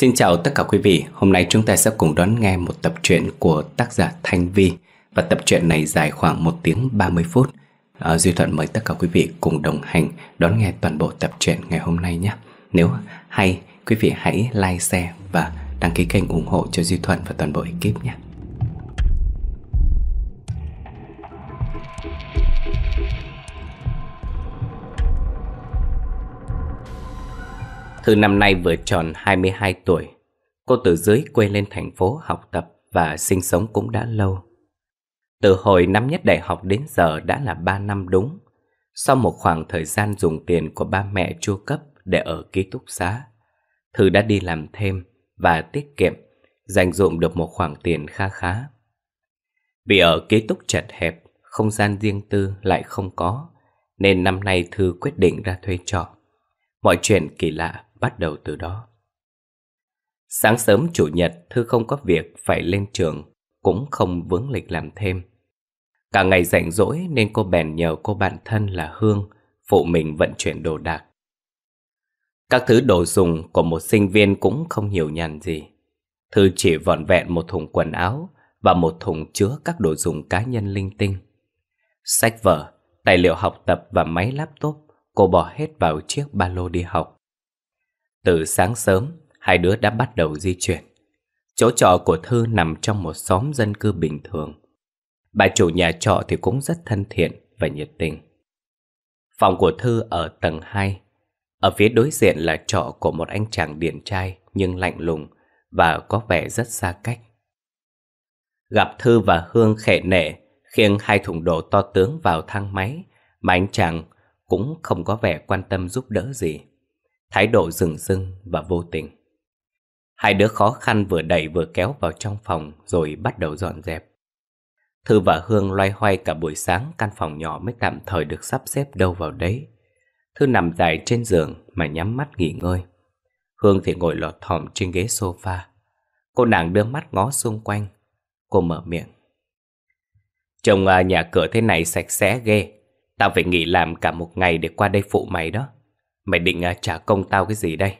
Xin chào tất cả quý vị, hôm nay chúng ta sẽ cùng đón nghe một tập truyện của tác giả Thanh Vi và tập truyện này dài khoảng 1 tiếng 30 phút. À, ờ, Duy Thuận mời tất cả quý vị cùng đồng hành đón nghe toàn bộ tập truyện ngày hôm nay nhé. Nếu hay, quý vị hãy like, share và đăng ký kênh ủng hộ cho Duy Thuận và toàn bộ ekip nhé. Thư năm nay vừa tròn 22 tuổi. Cô từ dưới quê lên thành phố học tập và sinh sống cũng đã lâu. Từ hồi năm nhất đại học đến giờ đã là 3 năm đúng. Sau một khoảng thời gian dùng tiền của ba mẹ chu cấp để ở ký túc xá, Thư đã đi làm thêm và tiết kiệm, dành dụm được một khoản tiền kha khá. Vì ở ký túc chật hẹp, không gian riêng tư lại không có, nên năm nay Thư quyết định ra thuê trọ. Mọi chuyện kỳ lạ bắt đầu từ đó. Sáng sớm chủ nhật Thư không có việc phải lên trường, cũng không vướng lịch làm thêm. Cả ngày rảnh rỗi nên cô bèn nhờ cô bạn thân là Hương phụ mình vận chuyển đồ đạc. Các thứ đồ dùng của một sinh viên cũng không nhiều nhàn gì. Thư chỉ vòn vẹn một thùng quần áo và một thùng chứa các đồ dùng cá nhân linh tinh. Sách vở, tài liệu học tập và máy laptop cô bỏ hết vào chiếc ba lô đi học. Từ sáng sớm, hai đứa đã bắt đầu di chuyển. Chỗ trọ của Thư nằm trong một xóm dân cư bình thường. Bà chủ nhà trọ thì cũng rất thân thiện và nhiệt tình. Phòng của Thư ở tầng 2. Ở phía đối diện là trọ của một anh chàng điển trai nhưng lạnh lùng và có vẻ rất xa cách. Gặp Thư và Hương khệ nể khiêng hai thùng đồ to tướng vào thang máy mà anh chàng cũng không có vẻ quan tâm giúp đỡ gì. Thái độ rừng rưng và vô tình Hai đứa khó khăn vừa đẩy vừa kéo vào trong phòng Rồi bắt đầu dọn dẹp Thư và Hương loay hoay cả buổi sáng Căn phòng nhỏ mới tạm thời được sắp xếp đâu vào đấy Thư nằm dài trên giường mà nhắm mắt nghỉ ngơi Hương thì ngồi lọt thỏm trên ghế sofa Cô nàng đưa mắt ngó xung quanh Cô mở miệng Trông à, nhà cửa thế này sạch sẽ ghê Tao phải nghỉ làm cả một ngày để qua đây phụ mày đó Mày định à, trả công tao cái gì đây?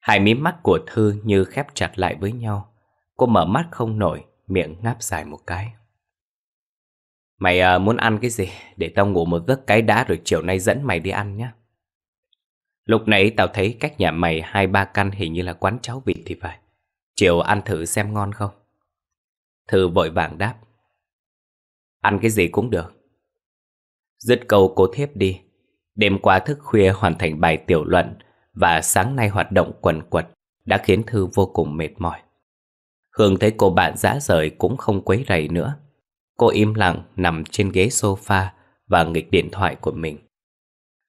Hai mí mắt của Thư như khép chặt lại với nhau. Cô mở mắt không nổi, miệng ngáp dài một cái. Mày à, muốn ăn cái gì? Để tao ngủ một giấc cái đã rồi chiều nay dẫn mày đi ăn nhé. Lúc nãy tao thấy cách nhà mày hai ba căn hình như là quán cháo vịt thì phải. Chiều ăn thử xem ngon không? Thư vội vàng đáp. Ăn cái gì cũng được. Dứt câu cô thiếp đi, Đêm qua thức khuya hoàn thành bài tiểu luận và sáng nay hoạt động quần quật đã khiến Thư vô cùng mệt mỏi. Hương thấy cô bạn dã rời cũng không quấy rầy nữa. Cô im lặng nằm trên ghế sofa và nghịch điện thoại của mình.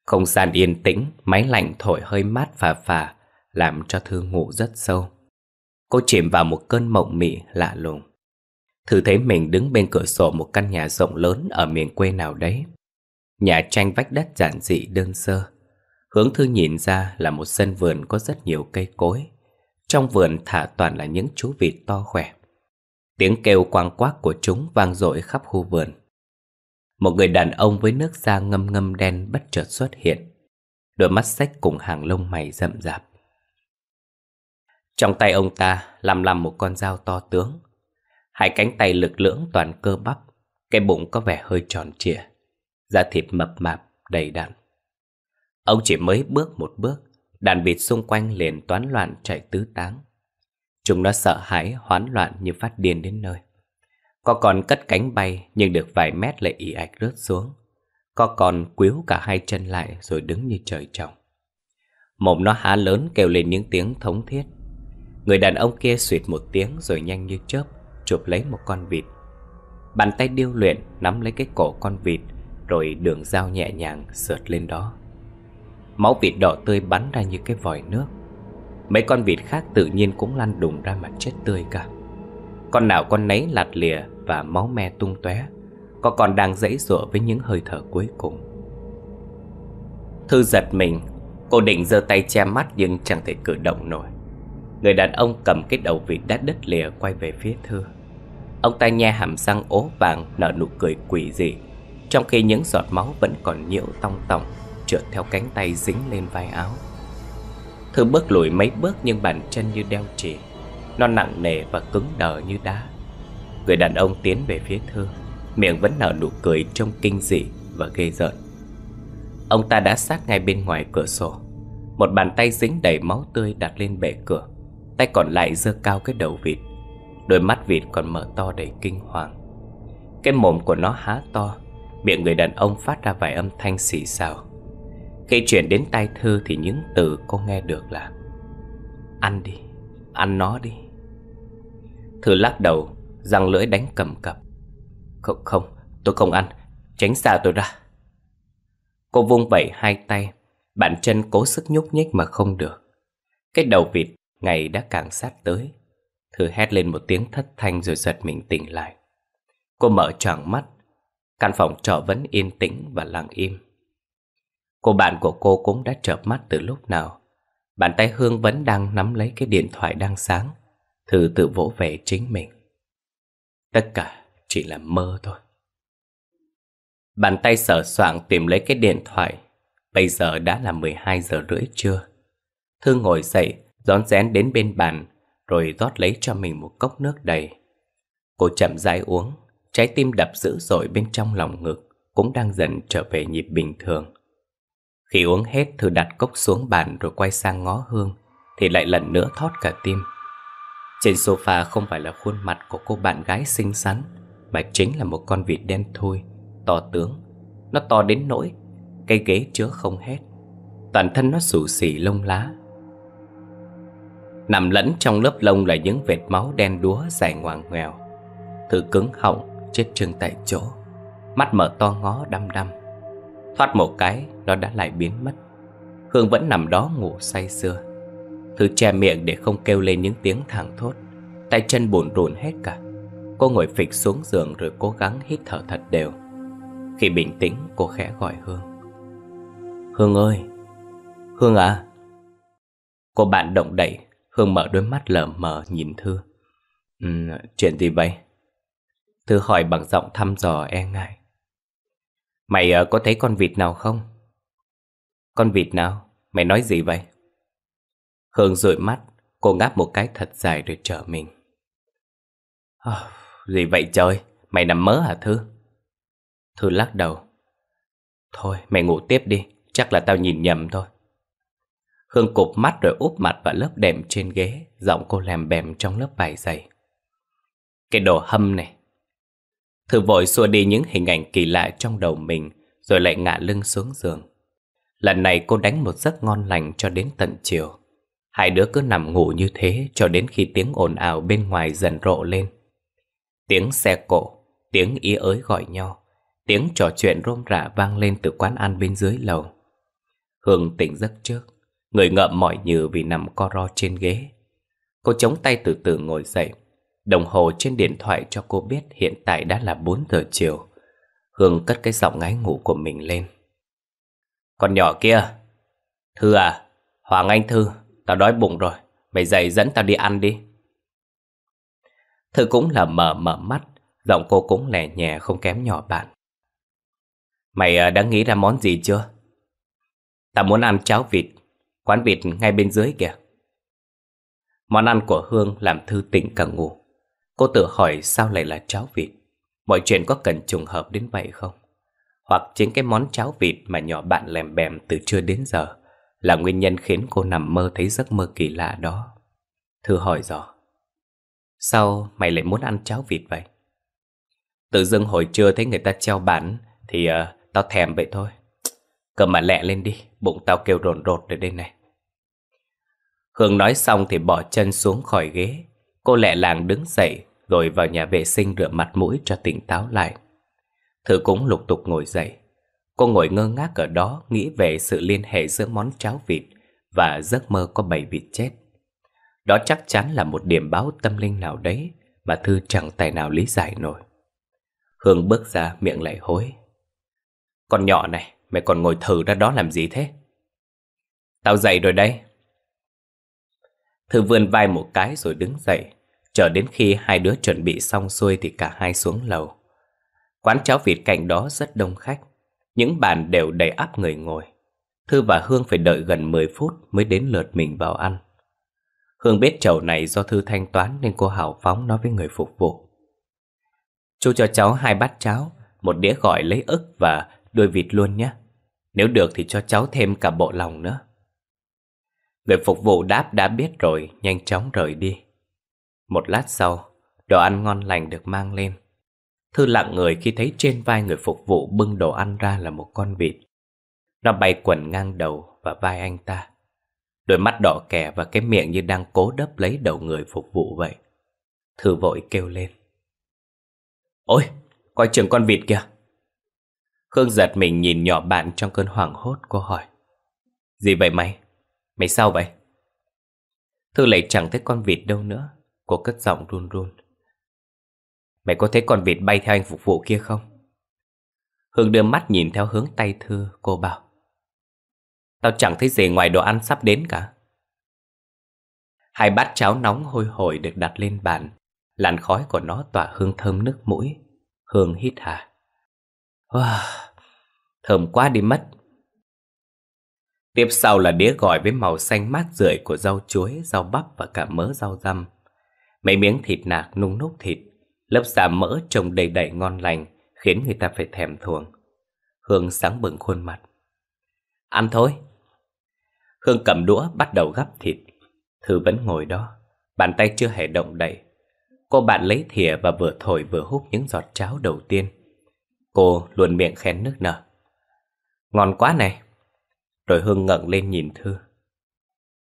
Không gian yên tĩnh, máy lạnh thổi hơi mát phà phà, làm cho Thư ngủ rất sâu. Cô chìm vào một cơn mộng mị lạ lùng. Thư thấy mình đứng bên cửa sổ một căn nhà rộng lớn ở miền quê nào đấy. Nhà tranh vách đất giản dị đơn sơ Hướng thư nhìn ra là một sân vườn có rất nhiều cây cối Trong vườn thả toàn là những chú vịt to khỏe Tiếng kêu quang quác của chúng vang dội khắp khu vườn Một người đàn ông với nước da ngâm ngâm đen bất chợt xuất hiện Đôi mắt sách cùng hàng lông mày rậm rạp Trong tay ông ta làm làm một con dao to tướng Hai cánh tay lực lưỡng toàn cơ bắp Cái bụng có vẻ hơi tròn trịa da thịt mập mạp, đầy đặn. Ông chỉ mới bước một bước, đàn vịt xung quanh liền toán loạn chạy tứ tán. Chúng nó sợ hãi, hoán loạn như phát điên đến nơi. Có con cất cánh bay nhưng được vài mét lại ỉ ạch rớt xuống. Có con quíu cả hai chân lại rồi đứng như trời trồng. Mồm nó há lớn kêu lên những tiếng thống thiết. Người đàn ông kia suyệt một tiếng rồi nhanh như chớp chụp lấy một con vịt. Bàn tay điêu luyện nắm lấy cái cổ con vịt rồi đường dao nhẹ nhàng sượt lên đó Máu vịt đỏ tươi bắn ra như cái vòi nước Mấy con vịt khác tự nhiên cũng lăn đùng ra mà chết tươi cả Con nào con nấy lạt lìa và máu me tung tóe Có con đang dãy giụa với những hơi thở cuối cùng Thư giật mình Cô định giơ tay che mắt nhưng chẳng thể cử động nổi Người đàn ông cầm cái đầu vịt đã đứt lìa quay về phía Thư Ông ta nhe hàm răng ố vàng nở nụ cười quỷ dị trong khi những giọt máu vẫn còn nhiễu tong tỏng Trượt theo cánh tay dính lên vai áo Thư bước lùi mấy bước nhưng bàn chân như đeo chì Nó nặng nề và cứng đờ như đá Người đàn ông tiến về phía Thư Miệng vẫn nở nụ cười trông kinh dị và ghê rợn Ông ta đã sát ngay bên ngoài cửa sổ Một bàn tay dính đầy máu tươi đặt lên bệ cửa Tay còn lại giơ cao cái đầu vịt Đôi mắt vịt còn mở to đầy kinh hoàng Cái mồm của nó há to Miệng người đàn ông phát ra vài âm thanh xì xào Khi chuyển đến tai Thư thì những từ cô nghe được là Ăn đi, ăn nó đi Thư lắc đầu, răng lưỡi đánh cầm cập Không, không, tôi không ăn, tránh xa tôi ra Cô vung vẩy hai tay Bàn chân cố sức nhúc nhích mà không được Cái đầu vịt ngày đã càng sát tới Thư hét lên một tiếng thất thanh rồi giật mình tỉnh lại Cô mở choàng mắt Căn phòng trọ vẫn yên tĩnh và lặng im Cô bạn của cô cũng đã chợp mắt từ lúc nào Bàn tay Hương vẫn đang nắm lấy cái điện thoại đang sáng Thử tự vỗ về chính mình Tất cả chỉ là mơ thôi Bàn tay sở soạn tìm lấy cái điện thoại Bây giờ đã là 12 giờ rưỡi trưa Thư ngồi dậy Rón rén đến bên bàn Rồi rót lấy cho mình một cốc nước đầy Cô chậm rãi uống Trái tim đập dữ dội bên trong lòng ngực cũng đang dần trở về nhịp bình thường. Khi uống hết thử đặt cốc xuống bàn rồi quay sang ngó hương thì lại lần nữa thót cả tim. Trên sofa không phải là khuôn mặt của cô bạn gái xinh xắn mà chính là một con vịt đen thui, to tướng. Nó to đến nỗi cây ghế chứa không hết. Toàn thân nó xù xì lông lá. Nằm lẫn trong lớp lông là những vệt máu đen đúa dài ngoằn ngoèo. thử cứng họng chết trừng tại chỗ Mắt mở to ngó đăm đăm Thoát một cái Nó đã lại biến mất Hương vẫn nằm đó ngủ say sưa Thư che miệng để không kêu lên những tiếng thảng thốt Tay chân bồn rồn hết cả Cô ngồi phịch xuống giường rồi cố gắng hít thở thật đều Khi bình tĩnh cô khẽ gọi Hương Hương ơi Hương à Cô bạn động đẩy Hương mở đôi mắt lờ mờ nhìn Thư ừ, Chuyện gì vậy Thư hỏi bằng giọng thăm dò e ngại Mày ờ, có thấy con vịt nào không? Con vịt nào? Mày nói gì vậy? Hương rụi mắt Cô ngáp một cái thật dài rồi trở mình à, Gì vậy trời? Mày nằm mớ hả Thư? Thư lắc đầu Thôi mày ngủ tiếp đi Chắc là tao nhìn nhầm thôi Hương cụp mắt rồi úp mặt vào lớp đệm trên ghế Giọng cô làm bèm trong lớp bài dày Cái đồ hâm này Thử vội xua đi những hình ảnh kỳ lạ trong đầu mình Rồi lại ngả lưng xuống giường Lần này cô đánh một giấc ngon lành cho đến tận chiều Hai đứa cứ nằm ngủ như thế cho đến khi tiếng ồn ào bên ngoài dần rộ lên Tiếng xe cộ, tiếng ý ới gọi nhau Tiếng trò chuyện rôm rả vang lên từ quán ăn bên dưới lầu Hương tỉnh giấc trước Người ngợm mỏi nhừ vì nằm co ro trên ghế Cô chống tay từ từ ngồi dậy Đồng hồ trên điện thoại cho cô biết hiện tại đã là 4 giờ chiều. Hương cất cái giọng ngái ngủ của mình lên. Con nhỏ kia, Thư à, Hoàng Anh Thư, tao đói bụng rồi, mày dậy dẫn tao đi ăn đi. Thư cũng là mở mở mắt, giọng cô cũng lẻ nhẹ không kém nhỏ bạn. Mày à, đã nghĩ ra món gì chưa? Tao muốn ăn cháo vịt, quán vịt ngay bên dưới kìa. Món ăn của Hương làm Thư tỉnh cả ngủ. Cô tự hỏi sao lại là cháo vịt Mọi chuyện có cần trùng hợp đến vậy không? Hoặc chính cái món cháo vịt mà nhỏ bạn lèm bèm từ trưa đến giờ Là nguyên nhân khiến cô nằm mơ thấy giấc mơ kỳ lạ đó Thư hỏi dò Sao mày lại muốn ăn cháo vịt vậy? Tự dưng hồi trưa thấy người ta treo bán Thì uh, tao thèm vậy thôi Cầm mà lẹ lên đi Bụng tao kêu rồn rột rồi đây này Hương nói xong thì bỏ chân xuống khỏi ghế Cô lẹ làng đứng dậy rồi vào nhà vệ sinh rửa mặt mũi cho tỉnh táo lại. Thư cũng lục tục ngồi dậy. Cô ngồi ngơ ngác ở đó nghĩ về sự liên hệ giữa món cháo vịt và giấc mơ có bầy vịt chết. Đó chắc chắn là một điểm báo tâm linh nào đấy mà Thư chẳng tài nào lý giải nổi. Hương bước ra miệng lại hối. Con nhỏ này, mày còn ngồi thử ra đó làm gì thế? Tao dậy rồi đây. Thư vươn vai một cái rồi đứng dậy. Chờ đến khi hai đứa chuẩn bị xong xuôi thì cả hai xuống lầu. Quán cháo vịt cạnh đó rất đông khách. Những bàn đều đầy ắp người ngồi. Thư và Hương phải đợi gần 10 phút mới đến lượt mình vào ăn. Hương biết chầu này do Thư thanh toán nên cô hào phóng nói với người phục vụ. Chú cho cháu hai bát cháo, một đĩa gỏi lấy ức và đuôi vịt luôn nhé. Nếu được thì cho cháu thêm cả bộ lòng nữa. Người phục vụ đáp đã biết rồi, nhanh chóng rời đi. Một lát sau, đồ ăn ngon lành được mang lên. Thư lặng người khi thấy trên vai người phục vụ bưng đồ ăn ra là một con vịt. Nó bay quẩn ngang đầu và vai anh ta. Đôi mắt đỏ kẻ và cái miệng như đang cố đớp lấy đầu người phục vụ vậy. Thư vội kêu lên. Ôi, coi chừng con vịt kìa. Khương giật mình nhìn nhỏ bạn trong cơn hoảng hốt cô hỏi. Gì vậy mày? Mày sao vậy? Thư lại chẳng thấy con vịt đâu nữa Cô cất giọng run run Mày có thấy con vịt bay theo anh phục vụ kia không? Hương đưa mắt nhìn theo hướng tay thư Cô bảo Tao chẳng thấy gì ngoài đồ ăn sắp đến cả Hai bát cháo nóng hôi hổi được đặt lên bàn Làn khói của nó tỏa hương thơm nước mũi Hương hít hà wow, Thơm quá đi mất Tiếp sau là đĩa gỏi với màu xanh mát rượi của rau chuối, rau bắp và cả mớ rau răm Mấy miếng thịt nạc nung nốt thịt, lớp da mỡ trông đầy đầy ngon lành, khiến người ta phải thèm thuồng. Hương sáng bừng khuôn mặt. Ăn thôi. Hương cầm đũa bắt đầu gắp thịt. Thư vẫn ngồi đó, bàn tay chưa hề động đậy. Cô bạn lấy thìa và vừa thổi vừa hút những giọt cháo đầu tiên. Cô luôn miệng khen nước nở. Ngon quá này. Rồi Hương ngẩng lên nhìn Thư.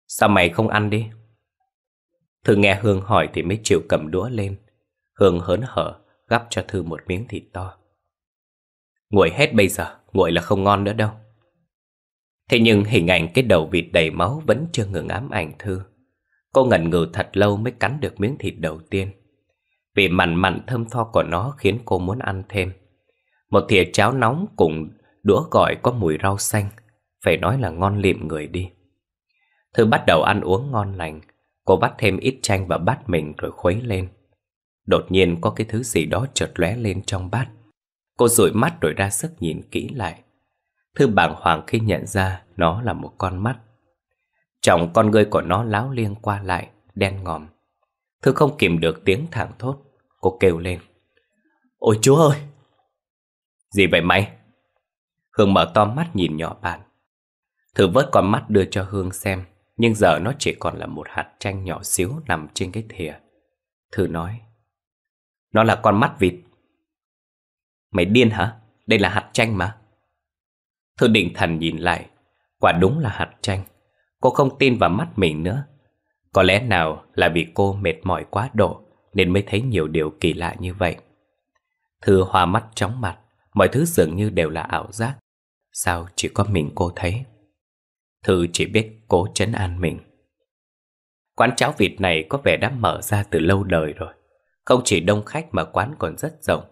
Sao mày không ăn đi? Thư nghe Hương hỏi thì mới chịu cầm đũa lên. Hương hớn hở, gắp cho Thư một miếng thịt to. Nguội hết bây giờ, nguội là không ngon nữa đâu. Thế nhưng hình ảnh cái đầu vịt đầy máu vẫn chưa ngừng ám ảnh Thư. Cô ngẩn ngừ thật lâu mới cắn được miếng thịt đầu tiên. Vị mặn mặn thơm tho của nó khiến cô muốn ăn thêm. Một thìa cháo nóng cùng đũa gọi có mùi rau xanh, phải nói là ngon lịm người đi. Thư bắt đầu ăn uống ngon lành, Cô bắt thêm ít chanh vào bát mình rồi khuấy lên Đột nhiên có cái thứ gì đó chợt lóe lên trong bát Cô dụi mắt rồi ra sức nhìn kỹ lại Thư bàng hoàng khi nhận ra nó là một con mắt Trọng con ngươi của nó láo liêng qua lại, đen ngòm Thư không kìm được tiếng thảng thốt Cô kêu lên Ôi chúa ơi Gì vậy mày Hương mở to mắt nhìn nhỏ bạn Thư vớt con mắt đưa cho Hương xem nhưng giờ nó chỉ còn là một hạt chanh nhỏ xíu nằm trên cái thìa Thư nói Nó là con mắt vịt Mày điên hả? Đây là hạt chanh mà Thư định thần nhìn lại Quả đúng là hạt chanh Cô không tin vào mắt mình nữa Có lẽ nào là vì cô mệt mỏi quá độ Nên mới thấy nhiều điều kỳ lạ như vậy Thư hoa mắt chóng mặt Mọi thứ dường như đều là ảo giác Sao chỉ có mình cô thấy Thư chỉ biết cố chấn an mình Quán cháo vịt này có vẻ đã mở ra từ lâu đời rồi Không chỉ đông khách mà quán còn rất rộng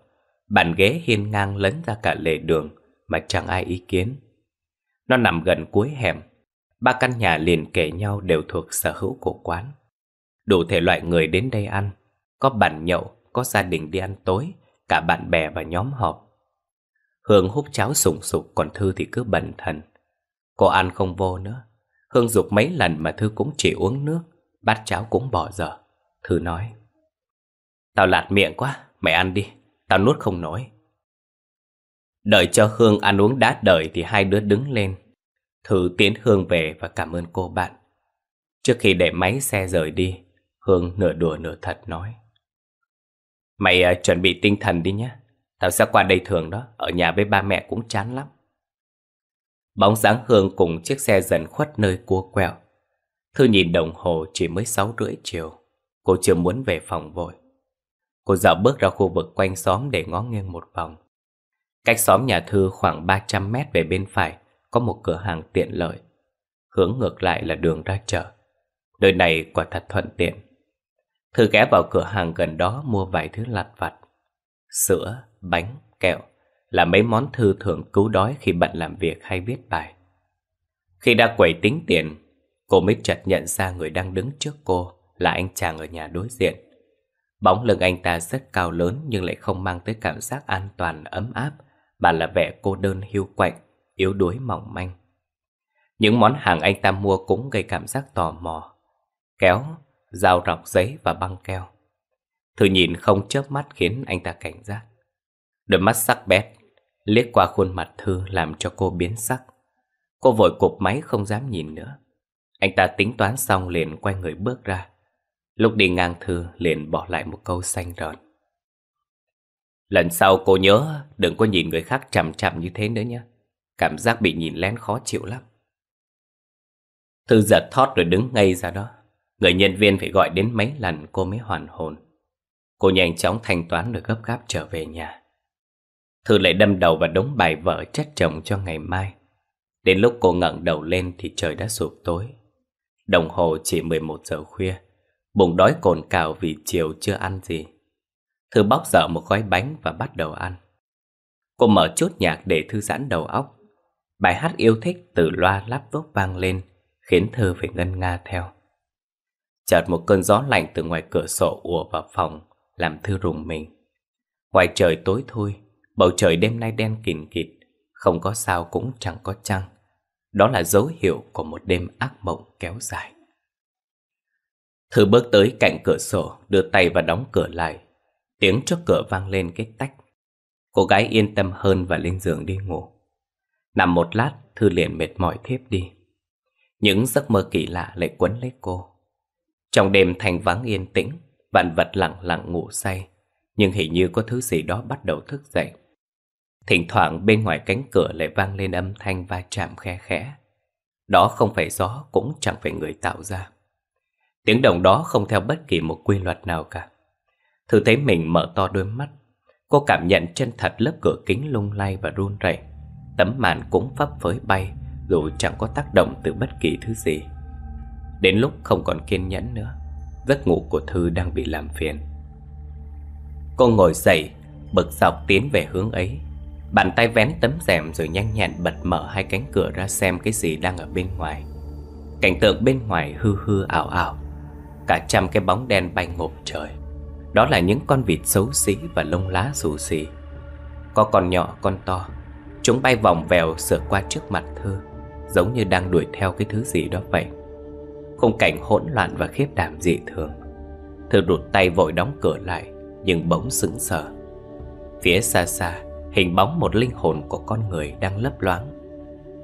Bàn ghế hiên ngang lấn ra cả lề đường Mà chẳng ai ý kiến Nó nằm gần cuối hẻm Ba căn nhà liền kề nhau đều thuộc sở hữu của quán Đủ thể loại người đến đây ăn Có bàn nhậu, có gia đình đi ăn tối Cả bạn bè và nhóm họp Hương hút cháo sùng sục còn Thư thì cứ bẩn thần Cô ăn không vô nữa Hương dục mấy lần mà Thư cũng chỉ uống nước Bát cháo cũng bỏ dở Thư nói Tao lạt miệng quá, mày ăn đi Tao nuốt không nổi Đợi cho Hương ăn uống đã đợi Thì hai đứa đứng lên Thư tiến Hương về và cảm ơn cô bạn Trước khi để máy xe rời đi Hương nửa đùa nửa thật nói Mày uh, chuẩn bị tinh thần đi nhé Tao sẽ qua đây thường đó Ở nhà với ba mẹ cũng chán lắm Bóng dáng Hương cùng chiếc xe dần khuất nơi cua quẹo. Thư nhìn đồng hồ chỉ mới 6 rưỡi chiều. Cô chưa muốn về phòng vội. Cô dạo bước ra khu vực quanh xóm để ngó nghiêng một vòng. Cách xóm nhà Thư khoảng 300 mét về bên phải có một cửa hàng tiện lợi. Hướng ngược lại là đường ra chợ. Nơi này quả thật thuận tiện. Thư ghé vào cửa hàng gần đó mua vài thứ lặt vặt. Sữa, bánh, kẹo là mấy món thư thường cứu đói khi bận làm việc hay viết bài. Khi đã quẩy tính tiền, cô mới chợt nhận ra người đang đứng trước cô là anh chàng ở nhà đối diện. Bóng lưng anh ta rất cao lớn nhưng lại không mang tới cảm giác an toàn, ấm áp, mà là vẻ cô đơn hiu quạnh, yếu đuối mỏng manh. Những món hàng anh ta mua cũng gây cảm giác tò mò. Kéo, dao rọc giấy và băng keo. Thử nhìn không chớp mắt khiến anh ta cảnh giác. Đôi mắt sắc bét, Liếc qua khuôn mặt Thư làm cho cô biến sắc Cô vội cụp máy không dám nhìn nữa Anh ta tính toán xong liền quay người bước ra Lúc đi ngang Thư liền bỏ lại một câu xanh rợn Lần sau cô nhớ đừng có nhìn người khác chằm chằm như thế nữa nhé Cảm giác bị nhìn lén khó chịu lắm Thư giật thót rồi đứng ngay ra đó Người nhân viên phải gọi đến mấy lần cô mới hoàn hồn Cô nhanh chóng thanh toán rồi gấp gáp trở về nhà Thư lại đâm đầu và đống bài vở trách chồng cho ngày mai. Đến lúc cô ngẩng đầu lên thì trời đã sụp tối. Đồng hồ chỉ 11 giờ khuya, bụng đói cồn cào vì chiều chưa ăn gì. Thư bóc dở một gói bánh và bắt đầu ăn. Cô mở chút nhạc để thư giãn đầu óc. Bài hát yêu thích từ loa laptop vang lên, khiến Thư phải ngân nga theo. Chợt một cơn gió lạnh từ ngoài cửa sổ ùa vào phòng, làm Thư rùng mình. Ngoài trời tối thui, Bầu trời đêm nay đen kìn kịt Không có sao cũng chẳng có trăng Đó là dấu hiệu của một đêm ác mộng kéo dài Thư bước tới cạnh cửa sổ Đưa tay và đóng cửa lại Tiếng trước cửa vang lên cái tách Cô gái yên tâm hơn và lên giường đi ngủ Nằm một lát Thư liền mệt mỏi thiếp đi Những giấc mơ kỳ lạ lại quấn lấy cô Trong đêm thành vắng yên tĩnh Vạn vật lặng lặng ngủ say Nhưng hình như có thứ gì đó bắt đầu thức dậy Thỉnh thoảng bên ngoài cánh cửa lại vang lên âm thanh va chạm khe khẽ. Đó không phải gió cũng chẳng phải người tạo ra. Tiếng động đó không theo bất kỳ một quy luật nào cả. Thử thấy mình mở to đôi mắt, cô cảm nhận chân thật lớp cửa kính lung lay và run rẩy. Tấm màn cũng phấp phới bay dù chẳng có tác động từ bất kỳ thứ gì. Đến lúc không còn kiên nhẫn nữa, giấc ngủ của Thư đang bị làm phiền. Cô ngồi dậy, bực dọc tiến về hướng ấy Bàn tay vén tấm rèm rồi nhanh nhẹn bật mở hai cánh cửa ra xem cái gì đang ở bên ngoài Cảnh tượng bên ngoài hư hư ảo ảo Cả trăm cái bóng đen bay ngộp trời Đó là những con vịt xấu xí và lông lá xù xì Có con nhỏ con to Chúng bay vòng vèo sửa qua trước mặt Thư Giống như đang đuổi theo cái thứ gì đó vậy Khung cảnh hỗn loạn và khiếp đảm dị thường Thư rụt tay vội đóng cửa lại Nhưng bỗng sững sờ Phía xa xa Hình bóng một linh hồn của con người đang lấp loáng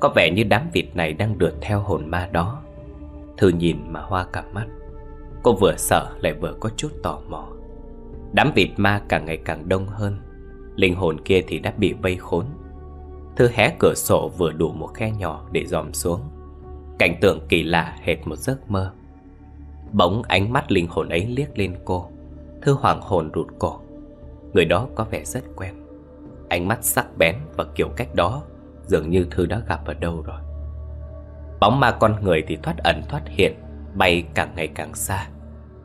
Có vẻ như đám vịt này đang đuổi theo hồn ma đó Thư nhìn mà hoa cả mắt Cô vừa sợ lại vừa có chút tò mò Đám vịt ma càng ngày càng đông hơn Linh hồn kia thì đã bị vây khốn Thư hé cửa sổ vừa đủ một khe nhỏ để dòm xuống Cảnh tượng kỳ lạ hệt một giấc mơ Bỗng ánh mắt linh hồn ấy liếc lên cô Thư hoàng hồn rụt cổ Người đó có vẻ rất quen Ánh mắt sắc bén và kiểu cách đó Dường như Thư đã gặp ở đâu rồi Bóng ma con người thì thoát ẩn thoát hiện Bay càng ngày càng xa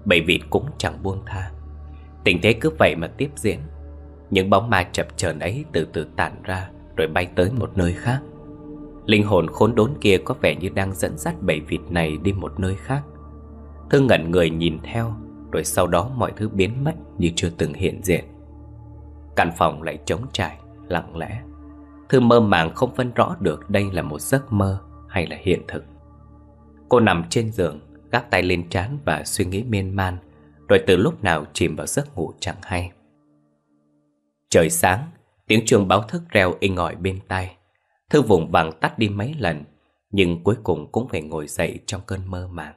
Bầy vịt cũng chẳng buông tha Tình thế cứ vậy mà tiếp diễn Những bóng ma chập chờn ấy từ từ tản ra Rồi bay tới một nơi khác Linh hồn khốn đốn kia có vẻ như đang dẫn dắt bầy vịt này đi một nơi khác Thư ngẩn người nhìn theo Rồi sau đó mọi thứ biến mất như chưa từng hiện diện Căn phòng lại trống trải, lặng lẽ Thư mơ màng không phân rõ được đây là một giấc mơ hay là hiện thực Cô nằm trên giường, gác tay lên trán và suy nghĩ miên man Rồi từ lúc nào chìm vào giấc ngủ chẳng hay Trời sáng, tiếng chuông báo thức reo inh ỏi bên tai Thư vùng vàng tắt đi mấy lần Nhưng cuối cùng cũng phải ngồi dậy trong cơn mơ màng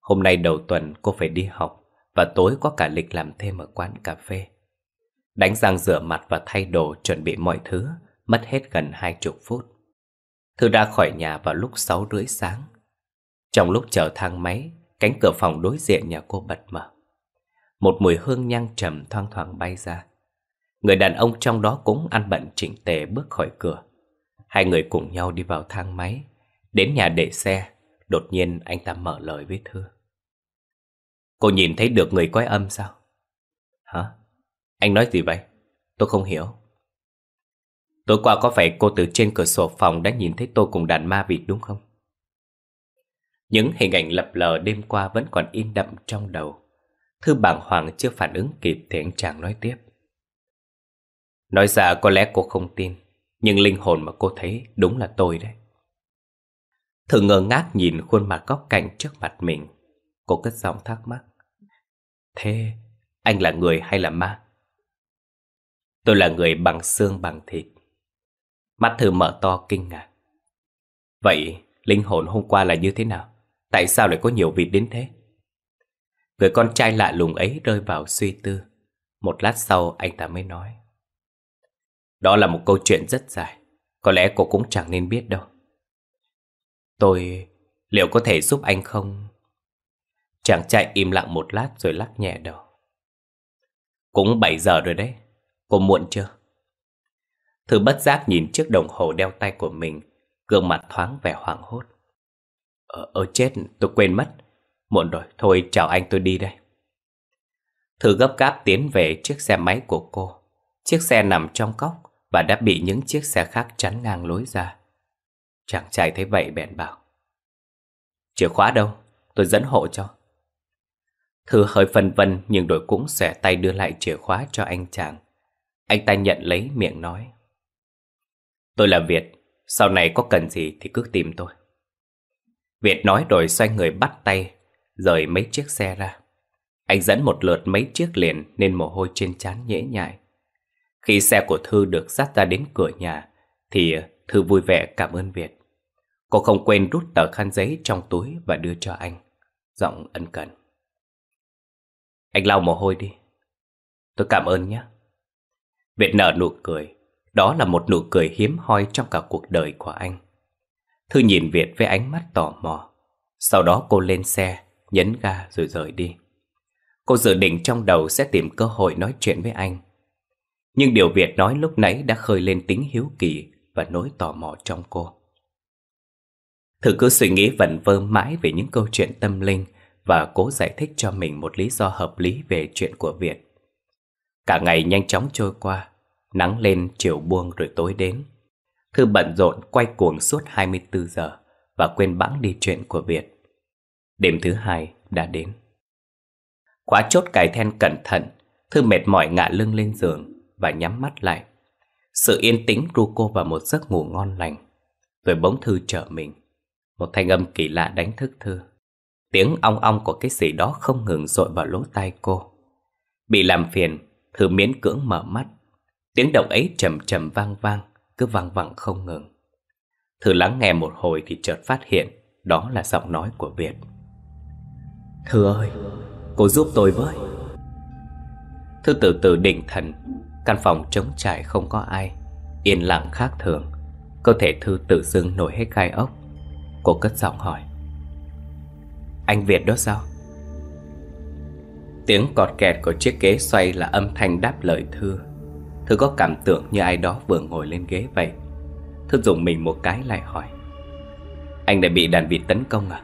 Hôm nay đầu tuần cô phải đi học Và tối có cả lịch làm thêm ở quán cà phê Đánh răng rửa mặt và thay đồ chuẩn bị mọi thứ, mất hết gần hai chục phút. Thư ra khỏi nhà vào lúc sáu rưỡi sáng. Trong lúc chờ thang máy, cánh cửa phòng đối diện nhà cô bật mở. Một mùi hương nhang trầm thoang thoảng bay ra. Người đàn ông trong đó cũng ăn bận chỉnh tề bước khỏi cửa. Hai người cùng nhau đi vào thang máy, đến nhà để xe, đột nhiên anh ta mở lời với Thư. Cô nhìn thấy được người coi âm sao? Anh nói gì vậy? Tôi không hiểu. Tối qua có phải cô từ trên cửa sổ phòng đã nhìn thấy tôi cùng đàn ma vịt đúng không? Những hình ảnh lập lờ đêm qua vẫn còn in đậm trong đầu. Thư bàng hoàng chưa phản ứng kịp thì anh chàng nói tiếp. Nói ra có lẽ cô không tin, nhưng linh hồn mà cô thấy đúng là tôi đấy. Thư ngơ ngác nhìn khuôn mặt góc cạnh trước mặt mình. Cô cất giọng thắc mắc. Thế anh là người hay là ma? Tôi là người bằng xương bằng thịt Mắt thử mở to kinh ngạc Vậy linh hồn hôm qua là như thế nào? Tại sao lại có nhiều vịt đến thế? Người con trai lạ lùng ấy rơi vào suy tư Một lát sau anh ta mới nói Đó là một câu chuyện rất dài Có lẽ cô cũng chẳng nên biết đâu Tôi liệu có thể giúp anh không? Chàng trai im lặng một lát rồi lắc nhẹ đầu Cũng 7 giờ rồi đấy Cô muộn chưa? Thư bất giác nhìn chiếc đồng hồ đeo tay của mình, gương mặt thoáng vẻ hoảng hốt. Ờ, ờ chết, tôi quên mất. Muộn rồi, thôi chào anh tôi đi đây. Thư gấp gáp tiến về chiếc xe máy của cô. Chiếc xe nằm trong cốc và đã bị những chiếc xe khác chắn ngang lối ra. Chàng trai thấy vậy bèn bảo. Chìa khóa đâu? Tôi dẫn hộ cho. Thư hơi phân vân nhưng đội cũng xẻ tay đưa lại chìa khóa cho anh chàng. Anh ta nhận lấy miệng nói Tôi là Việt Sau này có cần gì thì cứ tìm tôi Việt nói rồi xoay người bắt tay Rời mấy chiếc xe ra Anh dẫn một lượt mấy chiếc liền Nên mồ hôi trên trán nhễ nhại Khi xe của Thư được dắt ra đến cửa nhà Thì Thư vui vẻ cảm ơn Việt Cô không quên rút tờ khăn giấy trong túi Và đưa cho anh Giọng ân cần Anh lau mồ hôi đi Tôi cảm ơn nhé Viện nở nụ cười Đó là một nụ cười hiếm hoi trong cả cuộc đời của anh Thư nhìn Việt với ánh mắt tò mò Sau đó cô lên xe Nhấn ga rồi rời đi Cô dự định trong đầu sẽ tìm cơ hội nói chuyện với anh Nhưng điều Việt nói lúc nãy đã khơi lên tính hiếu kỳ Và nỗi tò mò trong cô Thư cứ suy nghĩ vẩn vơ mãi về những câu chuyện tâm linh Và cố giải thích cho mình một lý do hợp lý về chuyện của Việt Cả ngày nhanh chóng trôi qua, nắng lên chiều buông rồi tối đến. Thư bận rộn quay cuồng suốt 24 giờ và quên bẵng đi chuyện của Việt. Đêm thứ hai đã đến. Khóa chốt cài then cẩn thận, Thư mệt mỏi ngả lưng lên giường và nhắm mắt lại. Sự yên tĩnh ru cô vào một giấc ngủ ngon lành. Rồi bỗng Thư trở mình. Một thanh âm kỳ lạ đánh thức Thư. Tiếng ong ong của cái gì đó không ngừng rội vào lỗ tai cô. Bị làm phiền, thư miễn cưỡng mở mắt Tiếng động ấy trầm trầm vang vang Cứ vang vẳng không ngừng Thư lắng nghe một hồi thì chợt phát hiện Đó là giọng nói của Việt Thư ơi Cô giúp tôi với Thư từ từ định thần Căn phòng trống trải không có ai Yên lặng khác thường Cơ thể Thư tự dưng nổi hết gai ốc Cô cất giọng hỏi Anh Việt đó sao Tiếng cọt kẹt của chiếc ghế xoay là âm thanh đáp lời Thư Thư có cảm tưởng như ai đó vừa ngồi lên ghế vậy Thư dùng mình một cái lại hỏi Anh đã bị đàn vịt tấn công à?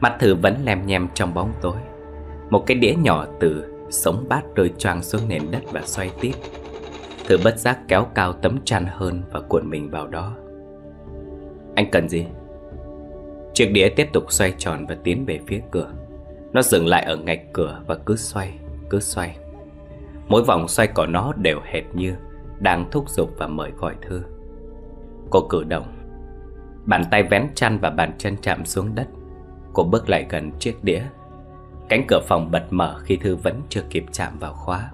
Mắt Thư vẫn lem nhem trong bóng tối Một cái đĩa nhỏ từ sống bát rơi choang xuống nền đất và xoay tiếp Thư bất giác kéo cao tấm chăn hơn và cuộn mình vào đó Anh cần gì? Chiếc đĩa tiếp tục xoay tròn và tiến về phía cửa nó dừng lại ở ngạch cửa và cứ xoay, cứ xoay Mỗi vòng xoay của nó đều hệt như Đang thúc giục và mời gọi Thư Cô cử động Bàn tay vén chăn và bàn chân chạm xuống đất Cô bước lại gần chiếc đĩa Cánh cửa phòng bật mở khi Thư vẫn chưa kịp chạm vào khóa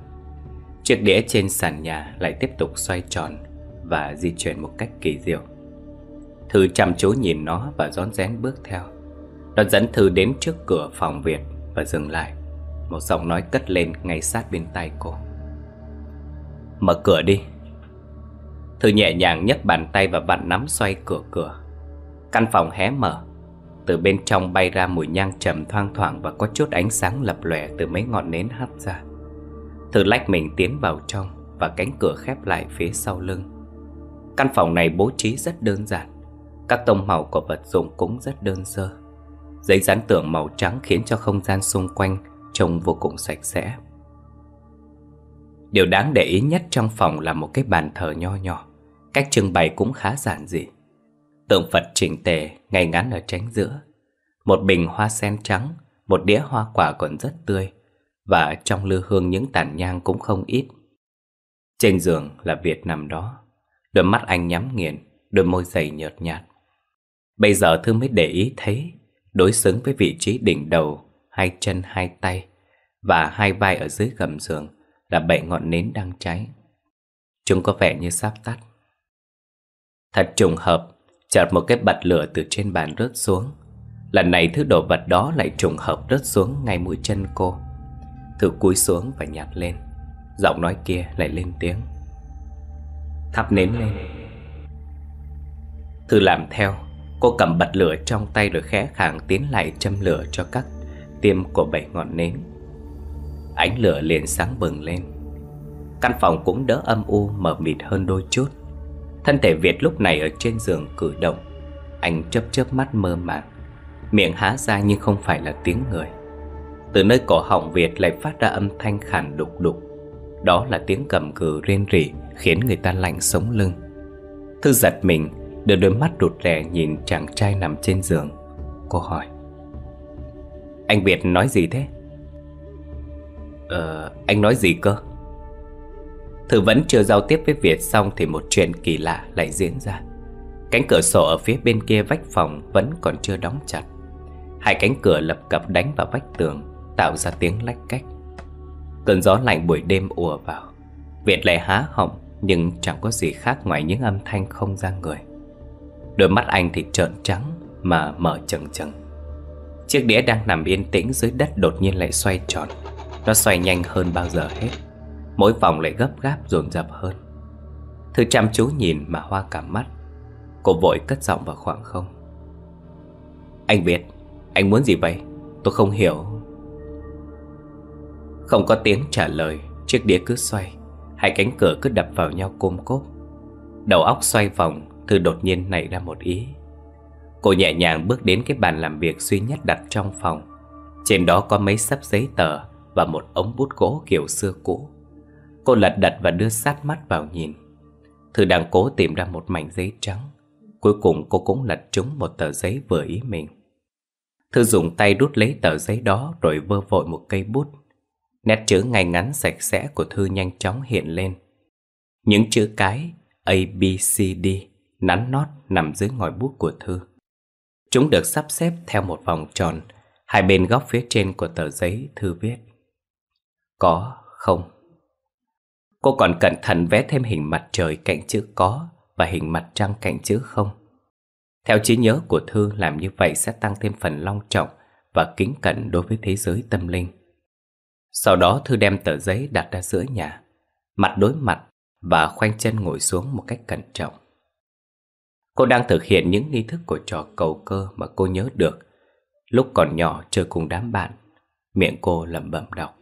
Chiếc đĩa trên sàn nhà lại tiếp tục xoay tròn Và di chuyển một cách kỳ diệu Thư chăm chú nhìn nó và rón rén bước theo nó dẫn Thư đến trước cửa phòng Việt Và dừng lại Một giọng nói cất lên ngay sát bên tay cô Mở cửa đi Thư nhẹ nhàng nhấc bàn tay và vặn nắm xoay cửa cửa Căn phòng hé mở Từ bên trong bay ra mùi nhang trầm thoang thoảng Và có chút ánh sáng lập lòe từ mấy ngọn nến hắt ra Thư lách mình tiến vào trong Và cánh cửa khép lại phía sau lưng Căn phòng này bố trí rất đơn giản Các tông màu của vật dụng cũng rất đơn sơ Giấy dán tường màu trắng khiến cho không gian xung quanh trông vô cùng sạch sẽ Điều đáng để ý nhất trong phòng là một cái bàn thờ nho nhỏ Cách trưng bày cũng khá giản dị Tượng Phật chỉnh tề ngay ngắn ở tránh giữa Một bình hoa sen trắng Một đĩa hoa quả còn rất tươi Và trong lư hương những tàn nhang cũng không ít Trên giường là Việt nằm đó Đôi mắt anh nhắm nghiền Đôi môi dày nhợt nhạt Bây giờ Thư mới để ý thấy đối xứng với vị trí đỉnh đầu, hai chân hai tay và hai vai ở dưới gầm giường là bảy ngọn nến đang cháy. Chúng có vẻ như sắp tắt. Thật trùng hợp, chợt một cái bật lửa từ trên bàn rớt xuống. Lần này thứ đồ vật đó lại trùng hợp rớt xuống ngay mũi chân cô. Thư cúi xuống và nhặt lên. Giọng nói kia lại lên tiếng. Thắp nến lên. Thư làm theo Cô cầm bật lửa trong tay rồi khẽ khàng tiến lại châm lửa cho các tiêm của bảy ngọn nến Ánh lửa liền sáng bừng lên Căn phòng cũng đỡ âm u mờ mịt hơn đôi chút Thân thể Việt lúc này ở trên giường cử động Anh chớp chớp mắt mơ màng Miệng há ra nhưng không phải là tiếng người Từ nơi cổ họng Việt lại phát ra âm thanh khàn đục đục Đó là tiếng cầm cừ rên rỉ Khiến người ta lạnh sống lưng Thư giật mình Đưa đôi mắt rụt rè nhìn chàng trai nằm trên giường Cô hỏi Anh Việt nói gì thế? Ờ, anh nói gì cơ? Thử vẫn chưa giao tiếp với Việt xong thì một chuyện kỳ lạ lại diễn ra Cánh cửa sổ ở phía bên kia vách phòng vẫn còn chưa đóng chặt Hai cánh cửa lập cập đánh vào vách tường Tạo ra tiếng lách cách Cơn gió lạnh buổi đêm ùa vào Việt lại há họng Nhưng chẳng có gì khác ngoài những âm thanh không ra người Đôi mắt anh thì trợn trắng Mà mở chần chần. Chiếc đĩa đang nằm yên tĩnh dưới đất Đột nhiên lại xoay tròn Nó xoay nhanh hơn bao giờ hết Mỗi vòng lại gấp gáp dồn dập hơn Thư chăm chú nhìn mà hoa cả mắt Cô vội cất giọng vào khoảng không Anh biết, Anh muốn gì vậy Tôi không hiểu Không có tiếng trả lời Chiếc đĩa cứ xoay Hai cánh cửa cứ đập vào nhau côm cốt, Đầu óc xoay vòng Thư đột nhiên nảy ra một ý Cô nhẹ nhàng bước đến cái bàn làm việc duy nhất đặt trong phòng Trên đó có mấy sấp giấy tờ Và một ống bút gỗ kiểu xưa cũ Cô lật đặt và đưa sát mắt vào nhìn Thư đang cố tìm ra một mảnh giấy trắng Cuối cùng cô cũng lật trúng một tờ giấy vừa ý mình Thư dùng tay đút lấy tờ giấy đó rồi vơ vội một cây bút Nét chữ ngay ngắn sạch sẽ của Thư nhanh chóng hiện lên Những chữ cái A, B, C, D nắn nót nằm dưới ngòi bút của Thư. Chúng được sắp xếp theo một vòng tròn, hai bên góc phía trên của tờ giấy Thư viết. Có, không. Cô còn cẩn thận vẽ thêm hình mặt trời cạnh chữ có và hình mặt trăng cạnh chữ không. Theo trí nhớ của Thư làm như vậy sẽ tăng thêm phần long trọng và kính cẩn đối với thế giới tâm linh. Sau đó Thư đem tờ giấy đặt ra giữa nhà, mặt đối mặt và khoanh chân ngồi xuống một cách cẩn trọng. Cô đang thực hiện những nghi thức của trò cầu cơ mà cô nhớ được Lúc còn nhỏ chơi cùng đám bạn Miệng cô lẩm bẩm đọc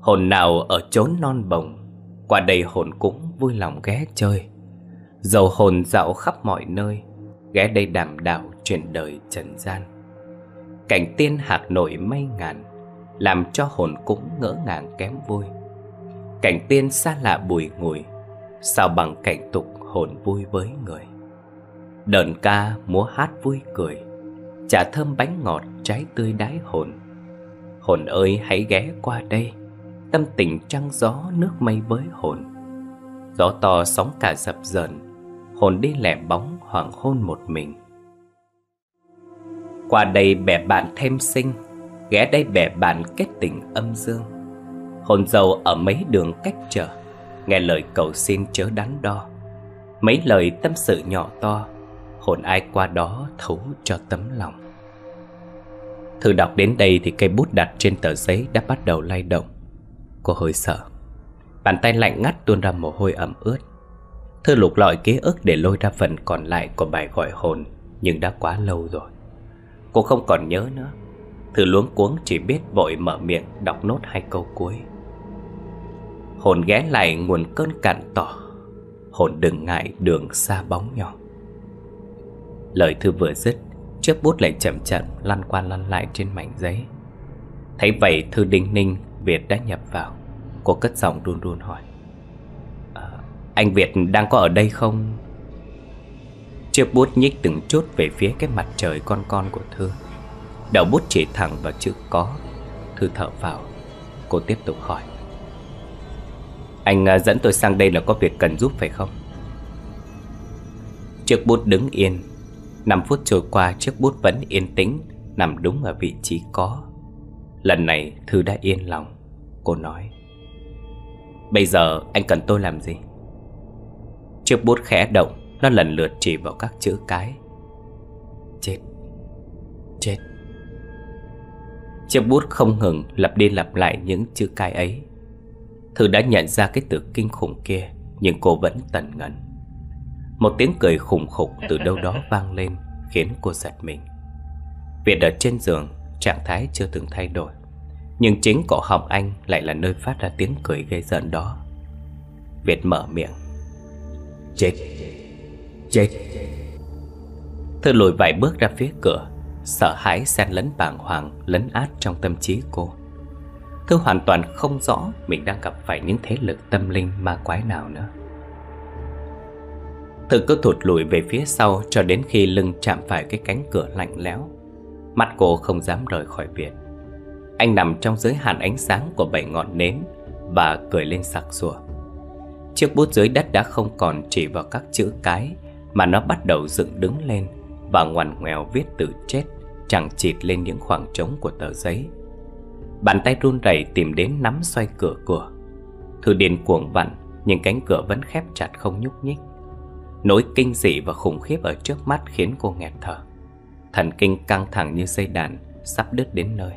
Hồn nào ở chốn non bồng Qua đây hồn cũng vui lòng ghé chơi Dầu hồn dạo khắp mọi nơi Ghé đây đảm đạo chuyện đời trần gian Cảnh tiên hạt nổi mây ngàn Làm cho hồn cũng ngỡ ngàng kém vui Cảnh tiên xa lạ bùi ngùi Sao bằng cảnh tục hồn vui với người Đờn ca múa hát vui cười Chả thơm bánh ngọt trái tươi đái hồn Hồn ơi hãy ghé qua đây Tâm tình trăng gió nước mây với hồn Gió to sóng cả dập dần Hồn đi lẻ bóng hoàng hôn một mình Qua đây bè bạn thêm sinh Ghé đây bè bạn kết tình âm dương Hồn giàu ở mấy đường cách trở Nghe lời cầu xin chớ đắn đo Mấy lời tâm sự nhỏ to Hồn ai qua đó thấu cho tấm lòng Thử đọc đến đây thì cây bút đặt trên tờ giấy đã bắt đầu lay động Cô hơi sợ Bàn tay lạnh ngắt tuôn ra mồ hôi ẩm ướt Thư lục lọi ký ức để lôi ra phần còn lại của bài gọi hồn Nhưng đã quá lâu rồi Cô không còn nhớ nữa Thư luống cuống chỉ biết vội mở miệng đọc nốt hai câu cuối Hồn ghé lại nguồn cơn cạn tỏ hồn đừng ngại đường xa bóng nhỏ Lời thư vừa dứt Chiếc bút lại chậm chậm lăn qua lăn lại trên mảnh giấy Thấy vậy thư đinh ninh Việt đã nhập vào Cô cất giọng run run hỏi à, Anh Việt đang có ở đây không? Chiếc bút nhích từng chút về phía cái mặt trời con con của Thư Đầu bút chỉ thẳng vào chữ có Thư thở vào Cô tiếp tục hỏi anh à, dẫn tôi sang đây là có việc cần giúp phải không? Chiếc bút đứng yên 5 phút trôi qua chiếc bút vẫn yên tĩnh Nằm đúng ở vị trí có Lần này Thư đã yên lòng Cô nói Bây giờ anh cần tôi làm gì? Chiếc bút khẽ động Nó lần lượt chỉ vào các chữ cái Chết Chết Chiếc bút không ngừng lặp đi lặp lại những chữ cái ấy Thư đã nhận ra cái từ kinh khủng kia Nhưng cô vẫn tần ngần Một tiếng cười khủng khục từ đâu đó vang lên Khiến cô giật mình Việt ở trên giường Trạng thái chưa từng thay đổi Nhưng chính cổ họng anh lại là nơi phát ra tiếng cười gây giận đó Việt mở miệng Chết Chết Thư lùi vài bước ra phía cửa Sợ hãi xen lẫn bàng hoàng Lấn át trong tâm trí cô thư hoàn toàn không rõ mình đang gặp phải những thế lực tâm linh ma quái nào nữa Thư cứ thụt lùi về phía sau cho đến khi lưng chạm phải cái cánh cửa lạnh lẽo Mắt cô không dám rời khỏi viện Anh nằm trong giới hạn ánh sáng của bảy ngọn nến Và cười lên sặc sủa Chiếc bút dưới đất đã không còn chỉ vào các chữ cái Mà nó bắt đầu dựng đứng lên Và ngoằn ngoèo viết từ chết Chẳng chịt lên những khoảng trống của tờ giấy Bàn tay run rẩy tìm đến nắm xoay cửa cửa Thư điên cuồng vặn Nhưng cánh cửa vẫn khép chặt không nhúc nhích Nỗi kinh dị và khủng khiếp ở trước mắt khiến cô nghẹt thở Thần kinh căng thẳng như dây đàn Sắp đứt đến nơi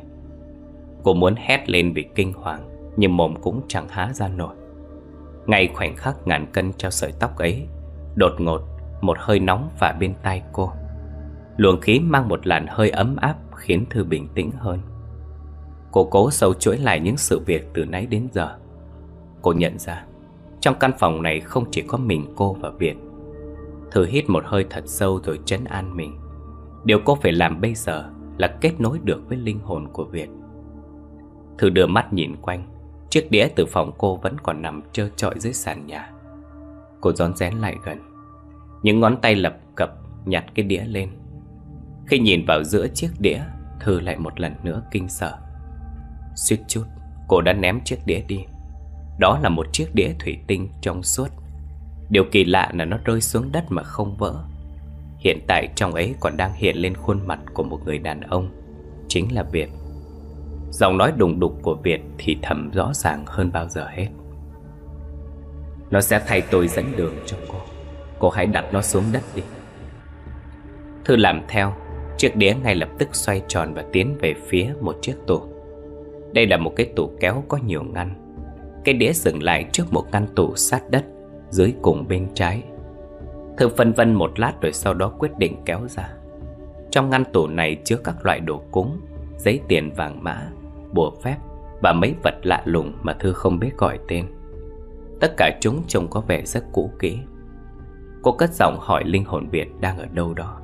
Cô muốn hét lên vì kinh hoàng Nhưng mồm cũng chẳng há ra nổi Ngay khoảnh khắc ngàn cân treo sợi tóc ấy Đột ngột Một hơi nóng và bên tai cô Luồng khí mang một làn hơi ấm áp Khiến Thư bình tĩnh hơn Cô cố sâu chuỗi lại những sự việc từ nãy đến giờ Cô nhận ra Trong căn phòng này không chỉ có mình cô và Việt Thử hít một hơi thật sâu rồi chấn an mình Điều cô phải làm bây giờ là kết nối được với linh hồn của Việt Thử đưa mắt nhìn quanh Chiếc đĩa từ phòng cô vẫn còn nằm trơ trọi dưới sàn nhà Cô rón rén lại gần Những ngón tay lập cập nhặt cái đĩa lên Khi nhìn vào giữa chiếc đĩa Thư lại một lần nữa kinh sợ Suýt chút cô đã ném chiếc đĩa đi Đó là một chiếc đĩa thủy tinh trong suốt Điều kỳ lạ là nó rơi xuống đất mà không vỡ Hiện tại trong ấy còn đang hiện lên khuôn mặt của một người đàn ông Chính là Việt Giọng nói đùng đục của Việt thì thầm rõ ràng hơn bao giờ hết Nó sẽ thay tôi dẫn đường cho cô Cô hãy đặt nó xuống đất đi Thư làm theo Chiếc đĩa ngay lập tức xoay tròn và tiến về phía một chiếc tủ đây là một cái tủ kéo có nhiều ngăn Cái đĩa dừng lại trước một ngăn tủ sát đất Dưới cùng bên trái Thư phân vân một lát rồi sau đó quyết định kéo ra Trong ngăn tủ này chứa các loại đồ cúng Giấy tiền vàng mã Bùa phép Và mấy vật lạ lùng mà Thư không biết gọi tên Tất cả chúng trông có vẻ rất cũ kỹ Cô cất giọng hỏi linh hồn Việt đang ở đâu đó